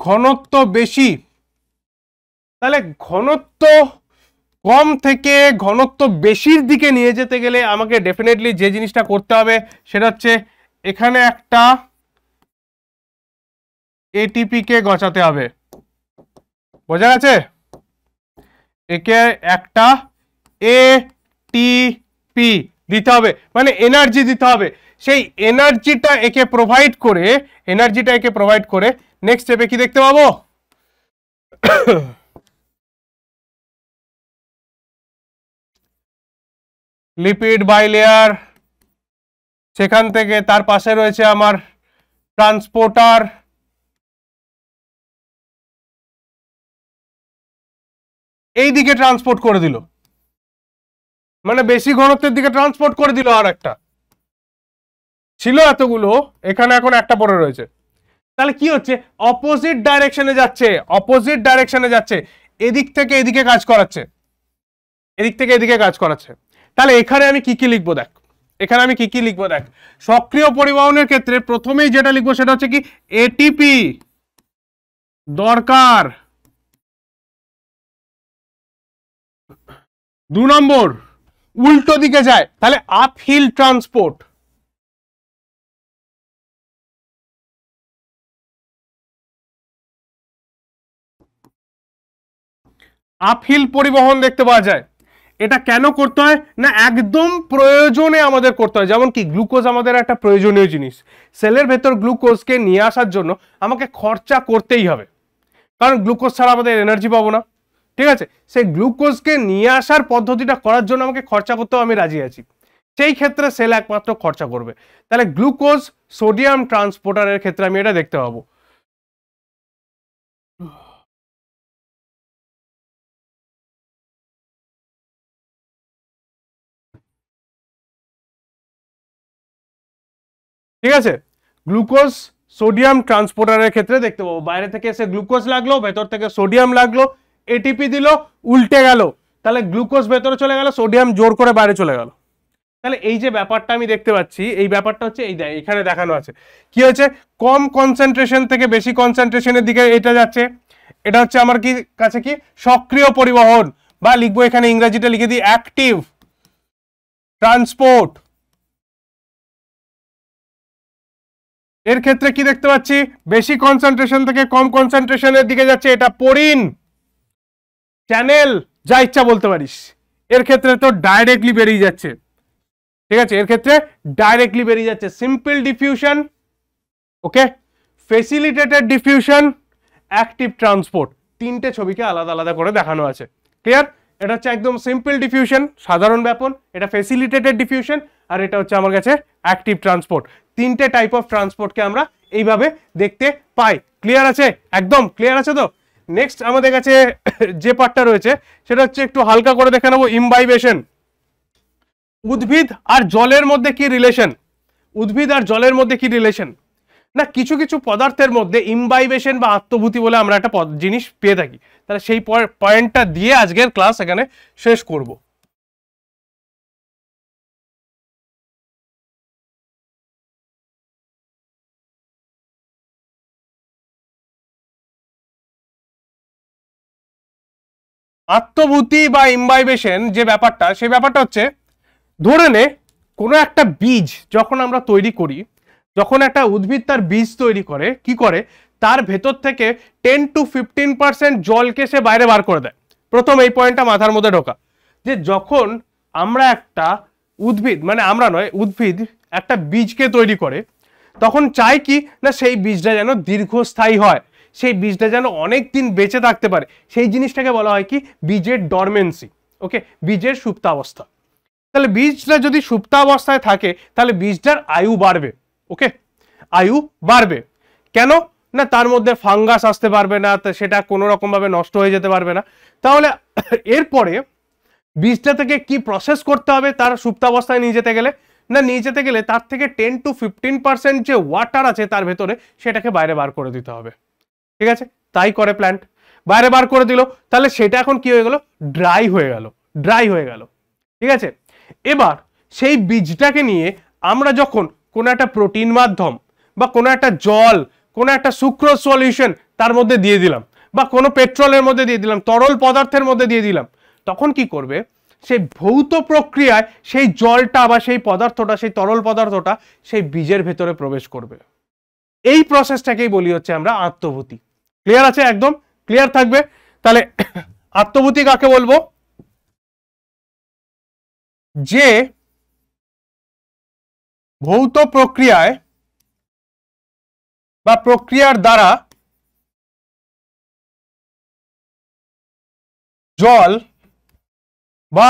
ঘনত্ব বেশি তাহলে ঘনত্ব কম থেকে ঘনত্ব বেশির দিকে নিয়ে যেতে গেলে আমাকে ডেফিনেটলি যে জিনিসটা করতে হবে সেটা হচ্ছে এখানে একটা এটিপিকে গচাতে হবে বোঝা গেছে একে একটা এ টি পি দিতে হবে মানে এনার্জি দিতে হবে সেই এনার্জিটা একে প্রোভাইড করে এনার্জিটা একে প্রোভাইড করে নেক্সট স্টেপে কি দেখতে পাবো লিপিড বাই লেয়ার সেখান থেকে তার পাশে রয়েছে আমার ট্রান্সপোর্টার এই দিকে ট্রান্সপোর্ট করে দিল মানে বেশি ঘনত্বের দিকে ট্রান্সপোর্ট করে দিল আর একটা ছিল এতগুলো এখানে এখন একটা পরে রয়েছে তাহলে কি হচ্ছে অপোজিট ডাইরেকশনে যাচ্ছে অপোজিট ডাইরেকশনে যাচ্ছে এদিক থেকে এদিকে কাজ করাচ্ছে এদিক থেকে এদিকে কাজ করাচ্ছে তাহলে এখানে আমি কি কি লিখবো দেখ এখানে আমি কি কি লিখবো দেখ সক্রিয় পরিবহনের ক্ষেত্রে প্রথমেই যেটা লিখবো সেটা হচ্ছে কি এটিপি দরকার দু নম্বর উল্টো দিকে যায় তাহলে আপহিল ট্রান্সপোর্ট আপহিল পরিবহন দেখতে পাওয়া যায় এটা কেন করতে হয় না একদম প্রয়োজনে আমাদের করতে হয় যেমন কি গ্লুকোজ আমাদের একটা প্রয়োজনীয় জিনিস সেলের ভেতর গ্লুকোজকে নিয়ে আসার জন্য আমাকে খরচা করতেই হবে কারণ গ্লুকোজ ছাড়া আমাদের এনার্জি পাবো না ঠিক আছে সেই গ্লুকোজকে নিয়ে আসার পদ্ধতিটা করার জন্য আমাকে খরচা করতেও আমি রাজি আছি সেই ক্ষেত্রে সেল একমাত্র খরচা করবে তাহলে গ্লুকোজ সোডিয়াম ট্রান্সপোর্টারের ক্ষেত্রে আমি এটা দেখতে পাবো ঠিক আছে গ্লুকোজ সোডিয়াম ট্রান্সপোর্টারের ক্ষেত্রে দেখতে পাবো বাইরে থেকে এসে গ্লুকোজ লাগলো ভেতর থেকে সোডিয়াম লাগলো এটিপি দিল উল্টে গেল তাহলে গ্লুকোজ ভেতরে চলে গেল সোডিয়াম জোর করে বাইরে চলে গেল তাহলে এই যে ব্যাপারটা আমি দেখতে পাচ্ছি এই ব্যাপারটা হচ্ছে এই এখানে দেখানো আছে কি হয়েছে কম কনসেন্ট্রেশন থেকে বেশি কনসেন্ট্রেশনের দিকে এটা যাচ্ছে এটা হচ্ছে আমার কি কাছে কি সক্রিয় পরিবহন বা লিখবো এখানে ইংরাজিটা লিখে দিই অ্যাক্টিভ ট্রান্সপোর্ট এর ক্ষেত্রে কি দেখতে পাচ্ছি বেশি কনসেন্ট্রেশন থেকে কম কনসেন্ট্রেশনের দিকে যাচ্ছে এটা পরিন চ্যানেল যা ইচ্ছা বলতে পারিস এর ক্ষেত্রে তো ডাইরেক্টলি বেরিয়ে যাচ্ছে ঠিক আছে এর ক্ষেত্রে ডাইরেক্টলি বেরিয়ে যাচ্ছে simple diffusion okay facilitated diffusion active transport তিনটে ছবিকে আলাদা আলাদা করে দেখানো আছে ক্লিয়ার এটা হচ্ছে একদম সিম্পল ডিফিউশন সাধারণ ব্যাপন এটা ফেসিলিটেটেড ডিফিউশন আর এটা হচ্ছে আমার কাছে অ্যাক্টিভ ট্রান্সপোর্ট তিনটে টাইপ অফ ট্রান্সপোর্টকে আমরা এইভাবে দেখতে পাই ক্লিয়ার আছে একদম ক্লিয়ার আছে তো নেক্সট আমাদের কাছে যে পার্টটা রয়েছে সেটা হচ্ছে একটু হালকা করে দেখে নেবো ইমবাইবেশন উদ্ভিদ আর জলের মধ্যে কি রিলেশন উদ্ভিদ আর জলের মধ্যে কি রিলেশন না কিছু কিছু পদার্থের মধ্যে ইমবাইবেশন বা আত্মভূতি বলে আমরা একটা জিনিস পেয়ে থাকি তাহলে সেই পয়েন্টটা দিয়ে আজকের ক্লাস এখানে শেষ করব আত্মভূতি বা ইমবাইবেশন যে ব্যাপারটা সেই ব্যাপারটা হচ্ছে ধরে নে কোনো একটা বীজ যখন আমরা তৈরি করি যখন একটা উদ্ভিদ তার বীজ তৈরি করে কি করে তার ভেতর থেকে টেন টু ফিফটিন পার্সেন্ট জলকে সে বাইরে বার করে দেয় প্রথম এই পয়েন্টটা মাথার মধ্যে ঢোকা যে যখন আমরা একটা উদ্ভিদ মানে আমরা নয় উদ্ভিদ একটা বীজকে তৈরি করে তখন চাই কি না সেই বীজটা যেন দীর্ঘস্থায়ী হয় সেই বীজটা যেন অনেক দিন বেঁচে থাকতে পারে সেই জিনিসটাকে বলা হয় কি বীজের ডরমেন্সি ওকে বীজের সুপ্তাবস্থা তাহলে বীজটা যদি সুপ্তাবস্থায় থাকে তাহলে বীজটার আয়ু বাড়বে ওকে আয়ু বাড়বে কেন না তার মধ্যে ফাঙ্গাস আসতে পারবে না সেটা কোনো রকমভাবে নষ্ট হয়ে যেতে পারবে না তাহলে এরপরে বীজটা থেকে কি প্রসেস করতে হবে তার সুপ্তাবস্থায় নিয়ে যেতে গেলে না নিয়ে যেতে গেলে তার থেকে টেন টু ফিফটিন পার্সেন্ট যে ওয়াটার আছে তার ভেতরে সেটাকে বাইরে বার করে দিতে হবে ঠিক আছে তাই করে প্ল্যান্ট বাইরে বার করে দিল তাহলে সেটা এখন কি হয়ে গেল ড্রাই হয়ে গেল ড্রাই হয়ে গেল ঠিক আছে এবার সেই বীজটাকে নিয়ে আমরা যখন কোনো একটা প্রোটিন মাধ্যম বা কোনো একটা জল কোনো একটা সুক্রোজ সলিউশন তার মধ্যে দিয়ে দিলাম বা কোনো পেট্রোলের মধ্যে দিয়ে দিলাম তরল পদার্থের মধ্যে দিয়ে দিলাম তখন কি করবে সেই ভৌত প্রক্রিয়ায় সেই জলটা বা সেই পদার্থটা সেই তরল পদার্থটা সেই বীজের ভেতরে প্রবেশ করবে এই প্রসেসটাকেই বলি হচ্ছে আমরা আত্মভূতি ক্লিয়ার আছে একদম ক্লিয়ার থাকবে তাহলে আত্মভূতি কাকে বলবো যে ভৌত প্রক্রিয়ায় বা প্রক্রিয়ার দ্বারা জল বা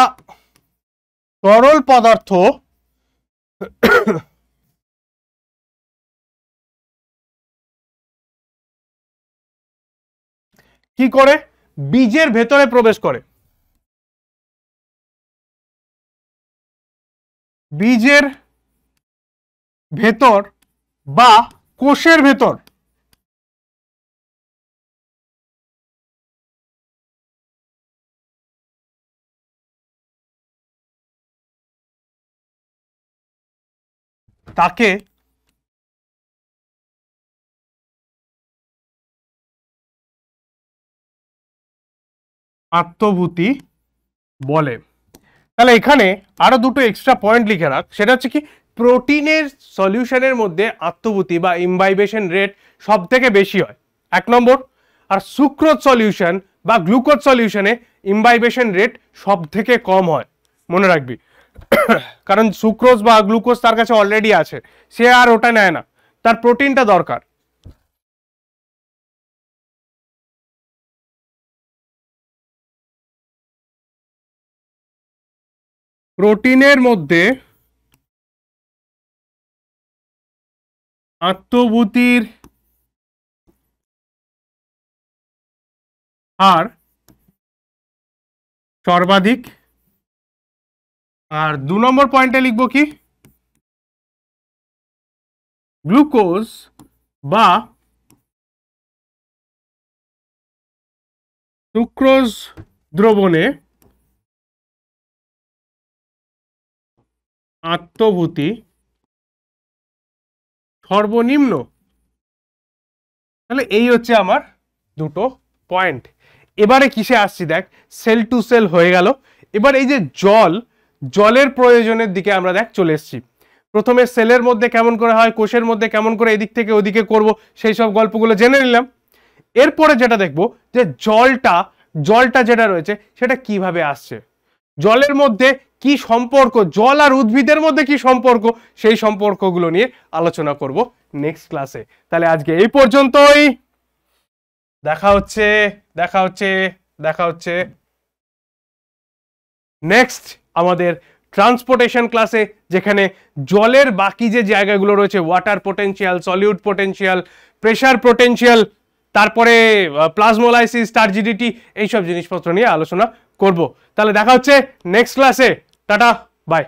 তরল পদার্থ কি করে বীজের ভেতরে প্রবেশ করে বীজের ভেতর বা কোষের ভেতর তাকে আত্মভূতি বলে তাহলে এখানে আরো দুটো এক্সট্রা পয়েন্ট লিখে রাখ সেটা হচ্ছে কি প্রোটিনের সলিউশনের মধ্যে আত্মভূতি বা ইম্বাইবেশন রেট সব থেকে বেশি হয় এক নম্বর আর সুক্রোজ সলিউশন বা গ্লুকোজ সলিউশনে ইম্বাইবেশন রেট সব থেকে কম হয় মনে রাখবি কারণ সুক্রোজ বা গ্লুকোজ তার কাছে অলরেডি আছে সে আর ওটা নেয় না তার প্রোটিনটা দরকার প্রোটিনের মধ্যে আত্মভূতির হার সর্বাধিক আর দু নম্বর পয়েন্টে লিখব কি গ্লুকোজ বা সুক্রোজ দ্রবণে আত্মভূতি সর্বনিম্ন তাহলে এই হচ্ছে আমার দুটো পয়েন্ট এবারে কিসে আসছি দেখ সেল টু সেল হয়ে গেল এবার এই যে জল জলের প্রয়োজনের দিকে আমরা দেখ চলে এসছি প্রথমে সেলের মধ্যে কেমন করে হয় কোষের মধ্যে কেমন করে এদিক থেকে ওদিকে করব সেই সব গল্পগুলো জেনে নিলাম এরপরে যেটা দেখব যে জলটা জলটা যেটা রয়েছে সেটা কিভাবে আসছে জলের মধ্যে কি সম্পর্ক জল আর উদ্ভিদের মধ্যে কি সম্পর্ক সেই সম্পর্কগুলো নিয়ে আলোচনা করব নেক্সট ক্লাসে তাহলে আজকে এই পর্যন্তই দেখা হচ্ছে দেখা হচ্ছে দেখা হচ্ছে নেক্সট আমাদের ট্রান্সপোর্টেশন ক্লাসে যেখানে জলের বাকি যে জায়গাগুলো রয়েছে water potential solute potential pressure potential তারপরে প্লাজমোলাইসিস টার্জিডিটি এইসব জিনিসপত্র নিয়ে আলোচনা করব তাহলে দেখা হচ্ছে নেক্সট ক্লাসে টাটা বাই